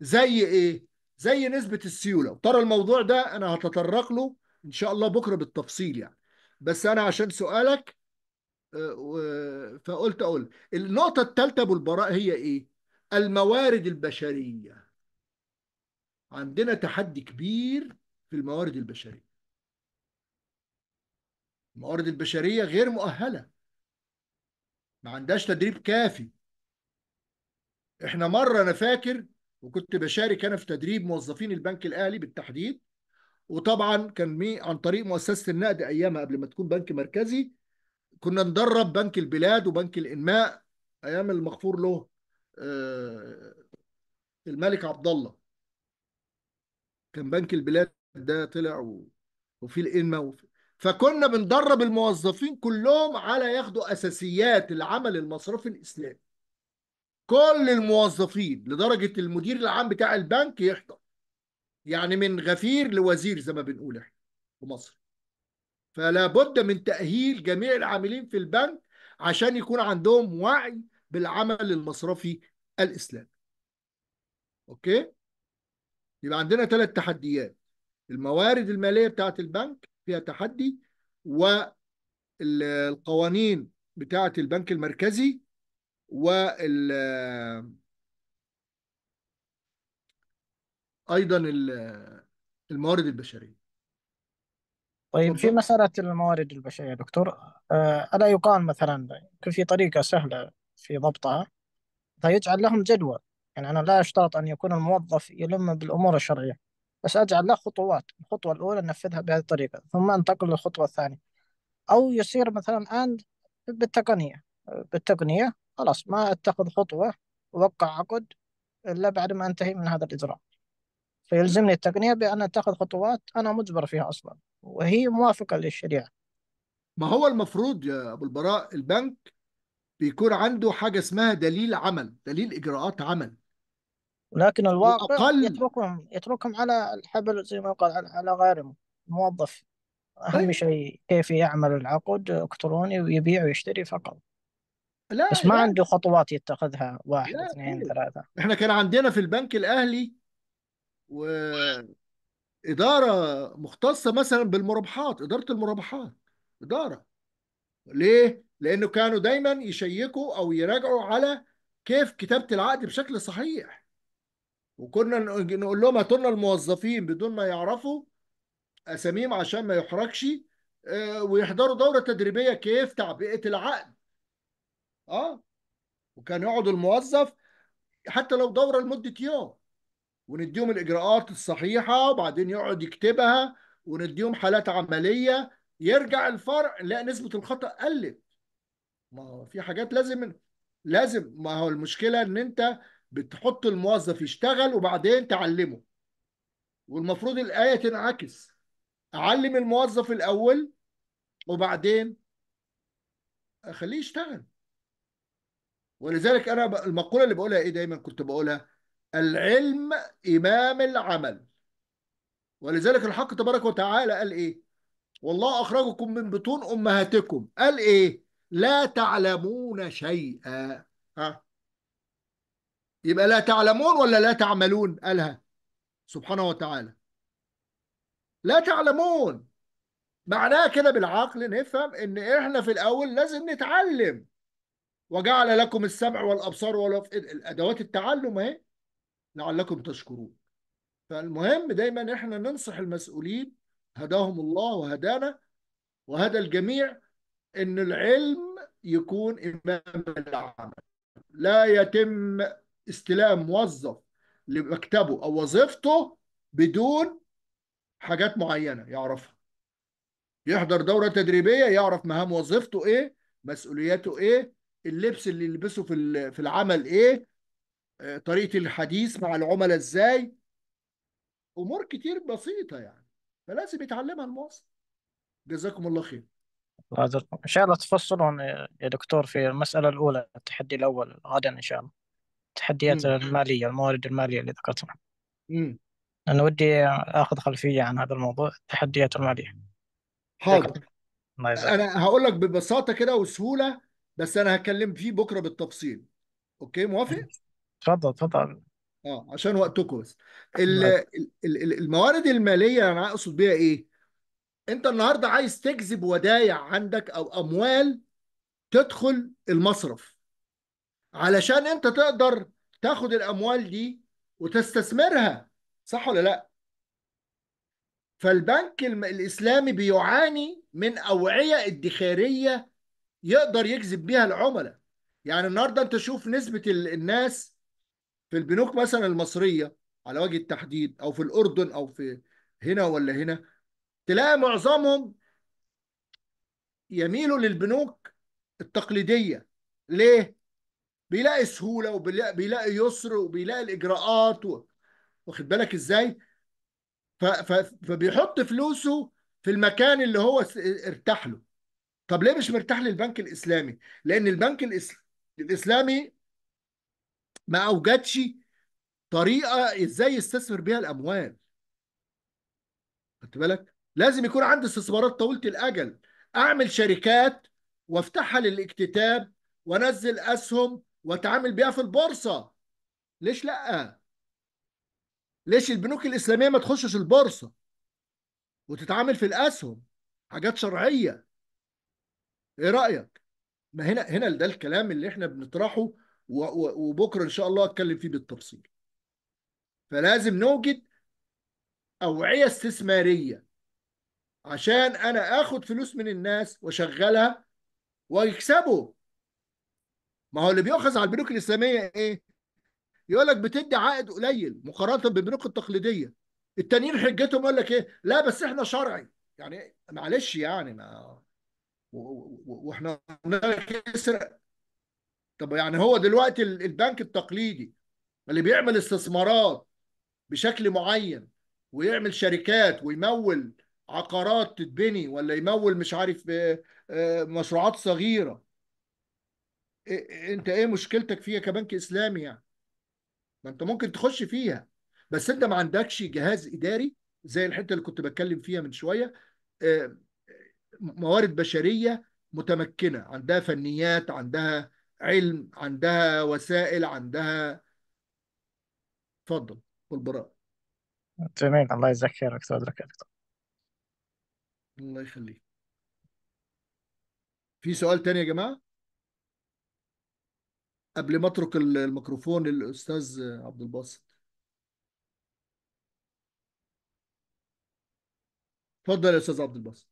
زي ايه زي نسبه السيوله وترى الموضوع ده انا هتطرق له ان شاء الله بكره بالتفصيل يعني بس انا عشان سؤالك آه، فقلت اقول النقطه الثالثه ابو البراء هي ايه الموارد البشريه عندنا تحدي كبير في الموارد البشريه الموارد البشرية غير مؤهلة ما عندهاش تدريب كافي احنا مرة انا فاكر وكنت بشارك انا في تدريب موظفين البنك الاهلي بالتحديد وطبعا كان مي عن طريق مؤسسة النقد ايامها قبل ما تكون بنك مركزي كنا ندرب بنك البلاد وبنك الانماء ايام المغفور له آه، الملك عبد الله كان بنك البلاد ده طلع وفي الانماء وفي فكنا بندرب الموظفين كلهم على ياخدوا اساسيات العمل المصرفي الاسلامي كل الموظفين لدرجه المدير العام بتاع البنك يحضر يعني من غفير لوزير زي ما بنقول احنا في مصر فلا بد من تاهيل جميع العاملين في البنك عشان يكون عندهم وعي بالعمل المصرفي الاسلامي اوكي يبقى عندنا ثلاث تحديات الموارد الماليه بتاعه البنك فيها تحدي والقوانين بتاعة البنك المركزي وال أيضا الموارد البشرية طيب في مسألة الموارد البشرية دكتور آه، ألا يقال مثلا يكون في طريقة سهلة في ضبطها فيجعل لهم جدول يعني أنا لا أشترط أن يكون الموظف يلم بالأمور الشرعية بس أجعل له خطوات الخطوة الأولى ننفذها بهذه الطريقة ثم أنتقل للخطوة الثانية أو يصير مثلا الآن بالتقنية بالتقنية خلاص ما أتخذ خطوة وأوقع عقد إلا بعد ما أنتهي من هذا الإجراء فيلزمني التقنية بأن أتخذ خطوات أنا مجبر فيها أصلا وهي موافقة للشريعة ما هو المفروض يا أبو البراء البنك بيكون عنده حاجة اسمها دليل عمل دليل إجراءات عمل ولكن الواقع وأقل... يتركهم يتركهم على الحبل زي ما يقال على غارم الموظف اهم طيب. شيء كيف يعمل العقد الكتروني ويبيع ويشتري فقط لا بس ما لا. عنده خطوات يتخذها واحد لا اثنين طيب. ثلاثة احنا كان عندنا في البنك الاهلي و إدارة مختصة مثلا بالمرابحات إدارة المرابحات إدارة ليه؟ لأنه كانوا دايما يشيكوا أو يراجعوا على كيف كتابة العقد بشكل صحيح وكنا نقول لهم هاتوا لنا الموظفين بدون ما يعرفوا اساميهم عشان ما يحرجش آه، ويحضروا دوره تدريبيه كيف تعبئه العقد اه وكان يقعد الموظف حتى لو دوره لمده يوم ونديهم الاجراءات الصحيحه وبعدين يقعد يكتبها ونديهم حالات عمليه يرجع الفرع نلاقي نسبه الخطا قلت ما في حاجات لازم لازم ما هو المشكله ان انت بتحط الموظف يشتغل وبعدين تعلمه والمفروض الآية تنعكس أعلم الموظف الأول وبعدين أخليه يشتغل ولذلك أنا المقولة اللي بقولها إيه دايما كنت بقولها العلم إمام العمل ولذلك الحق تبارك وتعالى قال إيه والله أخرجكم من بطون أمهاتكم قال إيه لا تعلمون شيئا ها يبقى لا تعلمون ولا لا تعملون قالها سبحانه وتعالى لا تعلمون معناها كده بالعقل نفهم ان احنا في الاول لازم نتعلم وجعل لكم السمع والابصار والادوات ادوات التعلم اهي لعلكم تشكرون فالمهم دايما احنا ننصح المسؤولين هداهم الله وهدانا وهدى الجميع ان العلم يكون امام العمل لا يتم استلام موظف لمكتبه او وظيفته بدون حاجات معينه يعرفها يحضر دوره تدريبيه يعرف مهام وظيفته ايه مسؤولياته ايه اللبس اللي يلبسه في في العمل ايه آه، طريقه الحديث مع العملاء ازاي امور كتير بسيطه يعني فلازم يتعلمها الموظف جزاكم الله خير ان شاء الله تفصلون يا دكتور في المساله الاولى التحدي الاول غدا ان شاء الله التحديات الماليه الموارد الماليه اللي ذكرتها امم انا ودي اخذ خلفيه عن هذا الموضوع التحديات الماليه حاضر الله انا هقول لك ببساطه كده وسهوله بس انا هتكلم فيه بكره بالتفصيل اوكي موافق تفضل تفضل اه عشان وقتكم بس الموارد الماليه انا اقصد بيها ايه انت النهارده عايز تجذب ودايع عندك او اموال تدخل المصرف علشان انت تقدر تاخد الاموال دي وتستثمرها صح ولا لا فالبنك الاسلامي بيعاني من اوعيه ادخاريه يقدر يجذب بيها العملاء يعني النهارده انت شوف نسبه الناس في البنوك مثلا المصريه على وجه التحديد او في الاردن او في هنا ولا هنا تلاقي معظمهم يميلوا للبنوك التقليديه ليه بيلاقي سهوله وبيلاقي يسر وبيلاقي الاجراءات واخد بالك ازاي؟ فبيحط فلوسه في المكان اللي هو ارتاح له. طب ليه مش مرتاح للبنك الاسلامي؟ لان البنك الاسلامي ما اوجدش طريقه ازاي يستثمر بيها الاموال. خدت بالك؟ لازم يكون عندي استثمارات طويله الاجل، اعمل شركات وافتحها للاكتتاب وانزل اسهم واتعامل بيها في البورصه ليش لا ليش البنوك الاسلاميه ما تخشش البورصه وتتعامل في الاسهم حاجات شرعيه ايه رايك ما هنا هنا ده الكلام اللي احنا بنطرحه وبكره ان شاء الله اتكلم فيه بالتفصيل فلازم نوجد اوعيه استثماريه عشان انا اخد فلوس من الناس واشغلها ويكسبوا ما هو اللي بيؤخذ على البنوك الاسلاميه ايه؟ يقول لك بتدي عائد قليل مقارنه بالبنوك التقليديه التانيين حجتهم يقول لك ايه؟ لا بس احنا شرعي يعني معلش يعني ما واحنا نسرق طب يعني هو دلوقتي البنك التقليدي اللي بيعمل استثمارات بشكل معين ويعمل شركات ويمول عقارات تتبني ولا يمول مش عارف آه، آه، مشروعات صغيره إيه انت ايه مشكلتك فيها كبنك اسلامي يعني ما انت ممكن تخش فيها بس انت ما عندكش جهاز اداري زي الحته اللي كنت بتكلم فيها من شويه آه، موارد بشريه متمكنه عندها فنيات عندها علم عندها وسائل عندها اتفضل والبراء جميل الله يجزاك خير اكثر ادرك الله يخليك في سؤال تاني يا جماعه قبل ما اترك الميكروفون للاستاذ عبد الباسط اتفضل يا استاذ عبد الباسط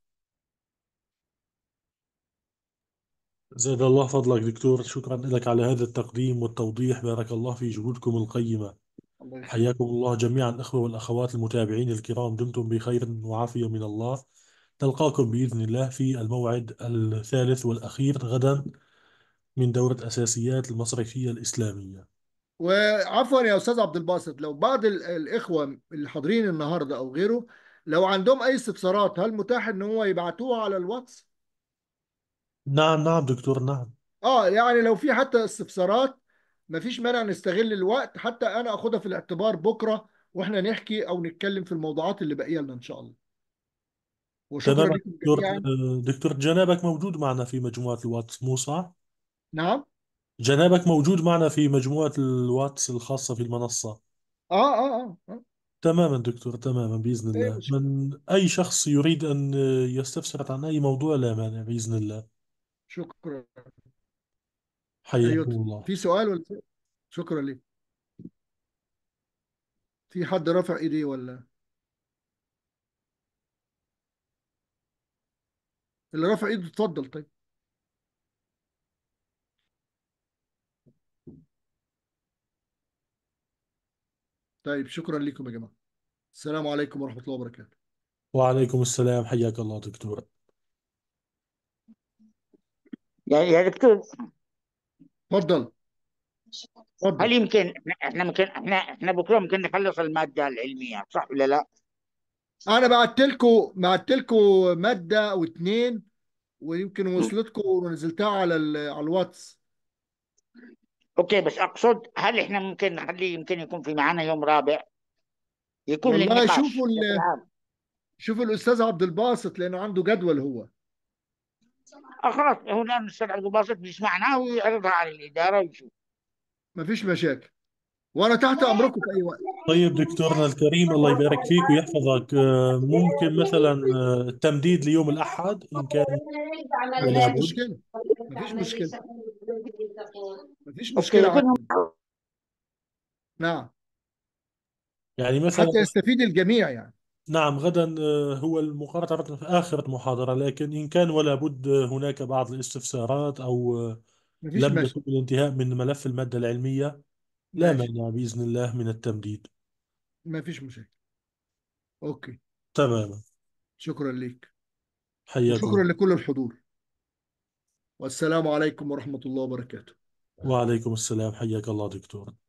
زاد الله فضلك دكتور شكرا لك على هذا التقديم والتوضيح بارك الله في جهودكم القيمة حياكم الله جميعا الأخوة والأخوات المتابعين الكرام دمتم بخير وعافية من الله نلقاكم بإذن الله في الموعد الثالث والأخير غدا من دورة أساسيات المصرفية الإسلامية وعفوا يا أستاذ عبد الباسط لو بعض الإخوة اللي حاضرين النهاردة أو غيره لو عندهم أي استفسارات هل متاح إن هو يبعتوها على الواتس؟ نعم نعم دكتور نعم اه يعني لو في حتى استفسارات ما فيش مانع نستغل الوقت حتى انا اخدها في الاعتبار بكره واحنا نحكي او نتكلم في الموضوعات اللي باقيه لنا ان شاء الله وشكرا تمام لكم دكتور جميعا دكتور جنابك موجود معنا في مجموعة الواتس مو صح؟ نعم جنابك موجود معنا في مجموعة الواتس الخاصة في المنصة اه اه اه, آه. تماما دكتور تماما بإذن اي طيب، الله مشكلة من أي شخص يريد أن يستفسر عن أي موضوع لا مانع بإذن الله شكرا ايوه حياكم الله في سؤال ولا شكرا لي في حد رفع ايديه ولا اللي رفع ايده اتفضل طيب طيب شكرا لكم يا جماعة السلام عليكم ورحمة الله وبركاته وعليكم السلام حياك الله دكتور يا يا دكتور تفضل هل يمكن احنا ممكن احنا احنا بكره ممكن نخلص الماده العلميه صح ولا لا؟ انا بعت لكم بعت لكم ماده واثنين ويمكن وصلتكم ونزلتها على على الواتس اوكي بس اقصد هل احنا ممكن نخليه يمكن يكون في معانا يوم رابع يكون والله شوفوا شوفوا الاستاذ عبد الباسط لانه عنده جدول هو آه، خلاص هو الان الاستاذ عبد الباسط بيسمعنا ويعرضها على الاداره ويشوف ما فيش مشاكل وانا تحت امركم في اي وقت طيب دكتورنا الكريم الله يبارك فيك ويحفظك آه، ممكن مثلا آه، تمديد ليوم الاحد ان كان ما فيش مشكله ما فيش مشكله مفيش مشكلة نعم يعني مثلا حتى يستفيد الجميع يعني نعم غدا آه، هو المقاطعة في آخر المحاضرة لكن إن كان ولا بد آه، هناك بعض الاستفسارات أو آه، مفيش لم مشكلة الانتهاء من ملف المادة العلمية لا ماشي مانع بإذن الله من التمديد مفيش مشاكل اوكي تماما شكرا لك حياكم وشكرا لكل الحضور والسلام عليكم ورحمة الله وبركاته وعليكم السلام حياك الله دكتور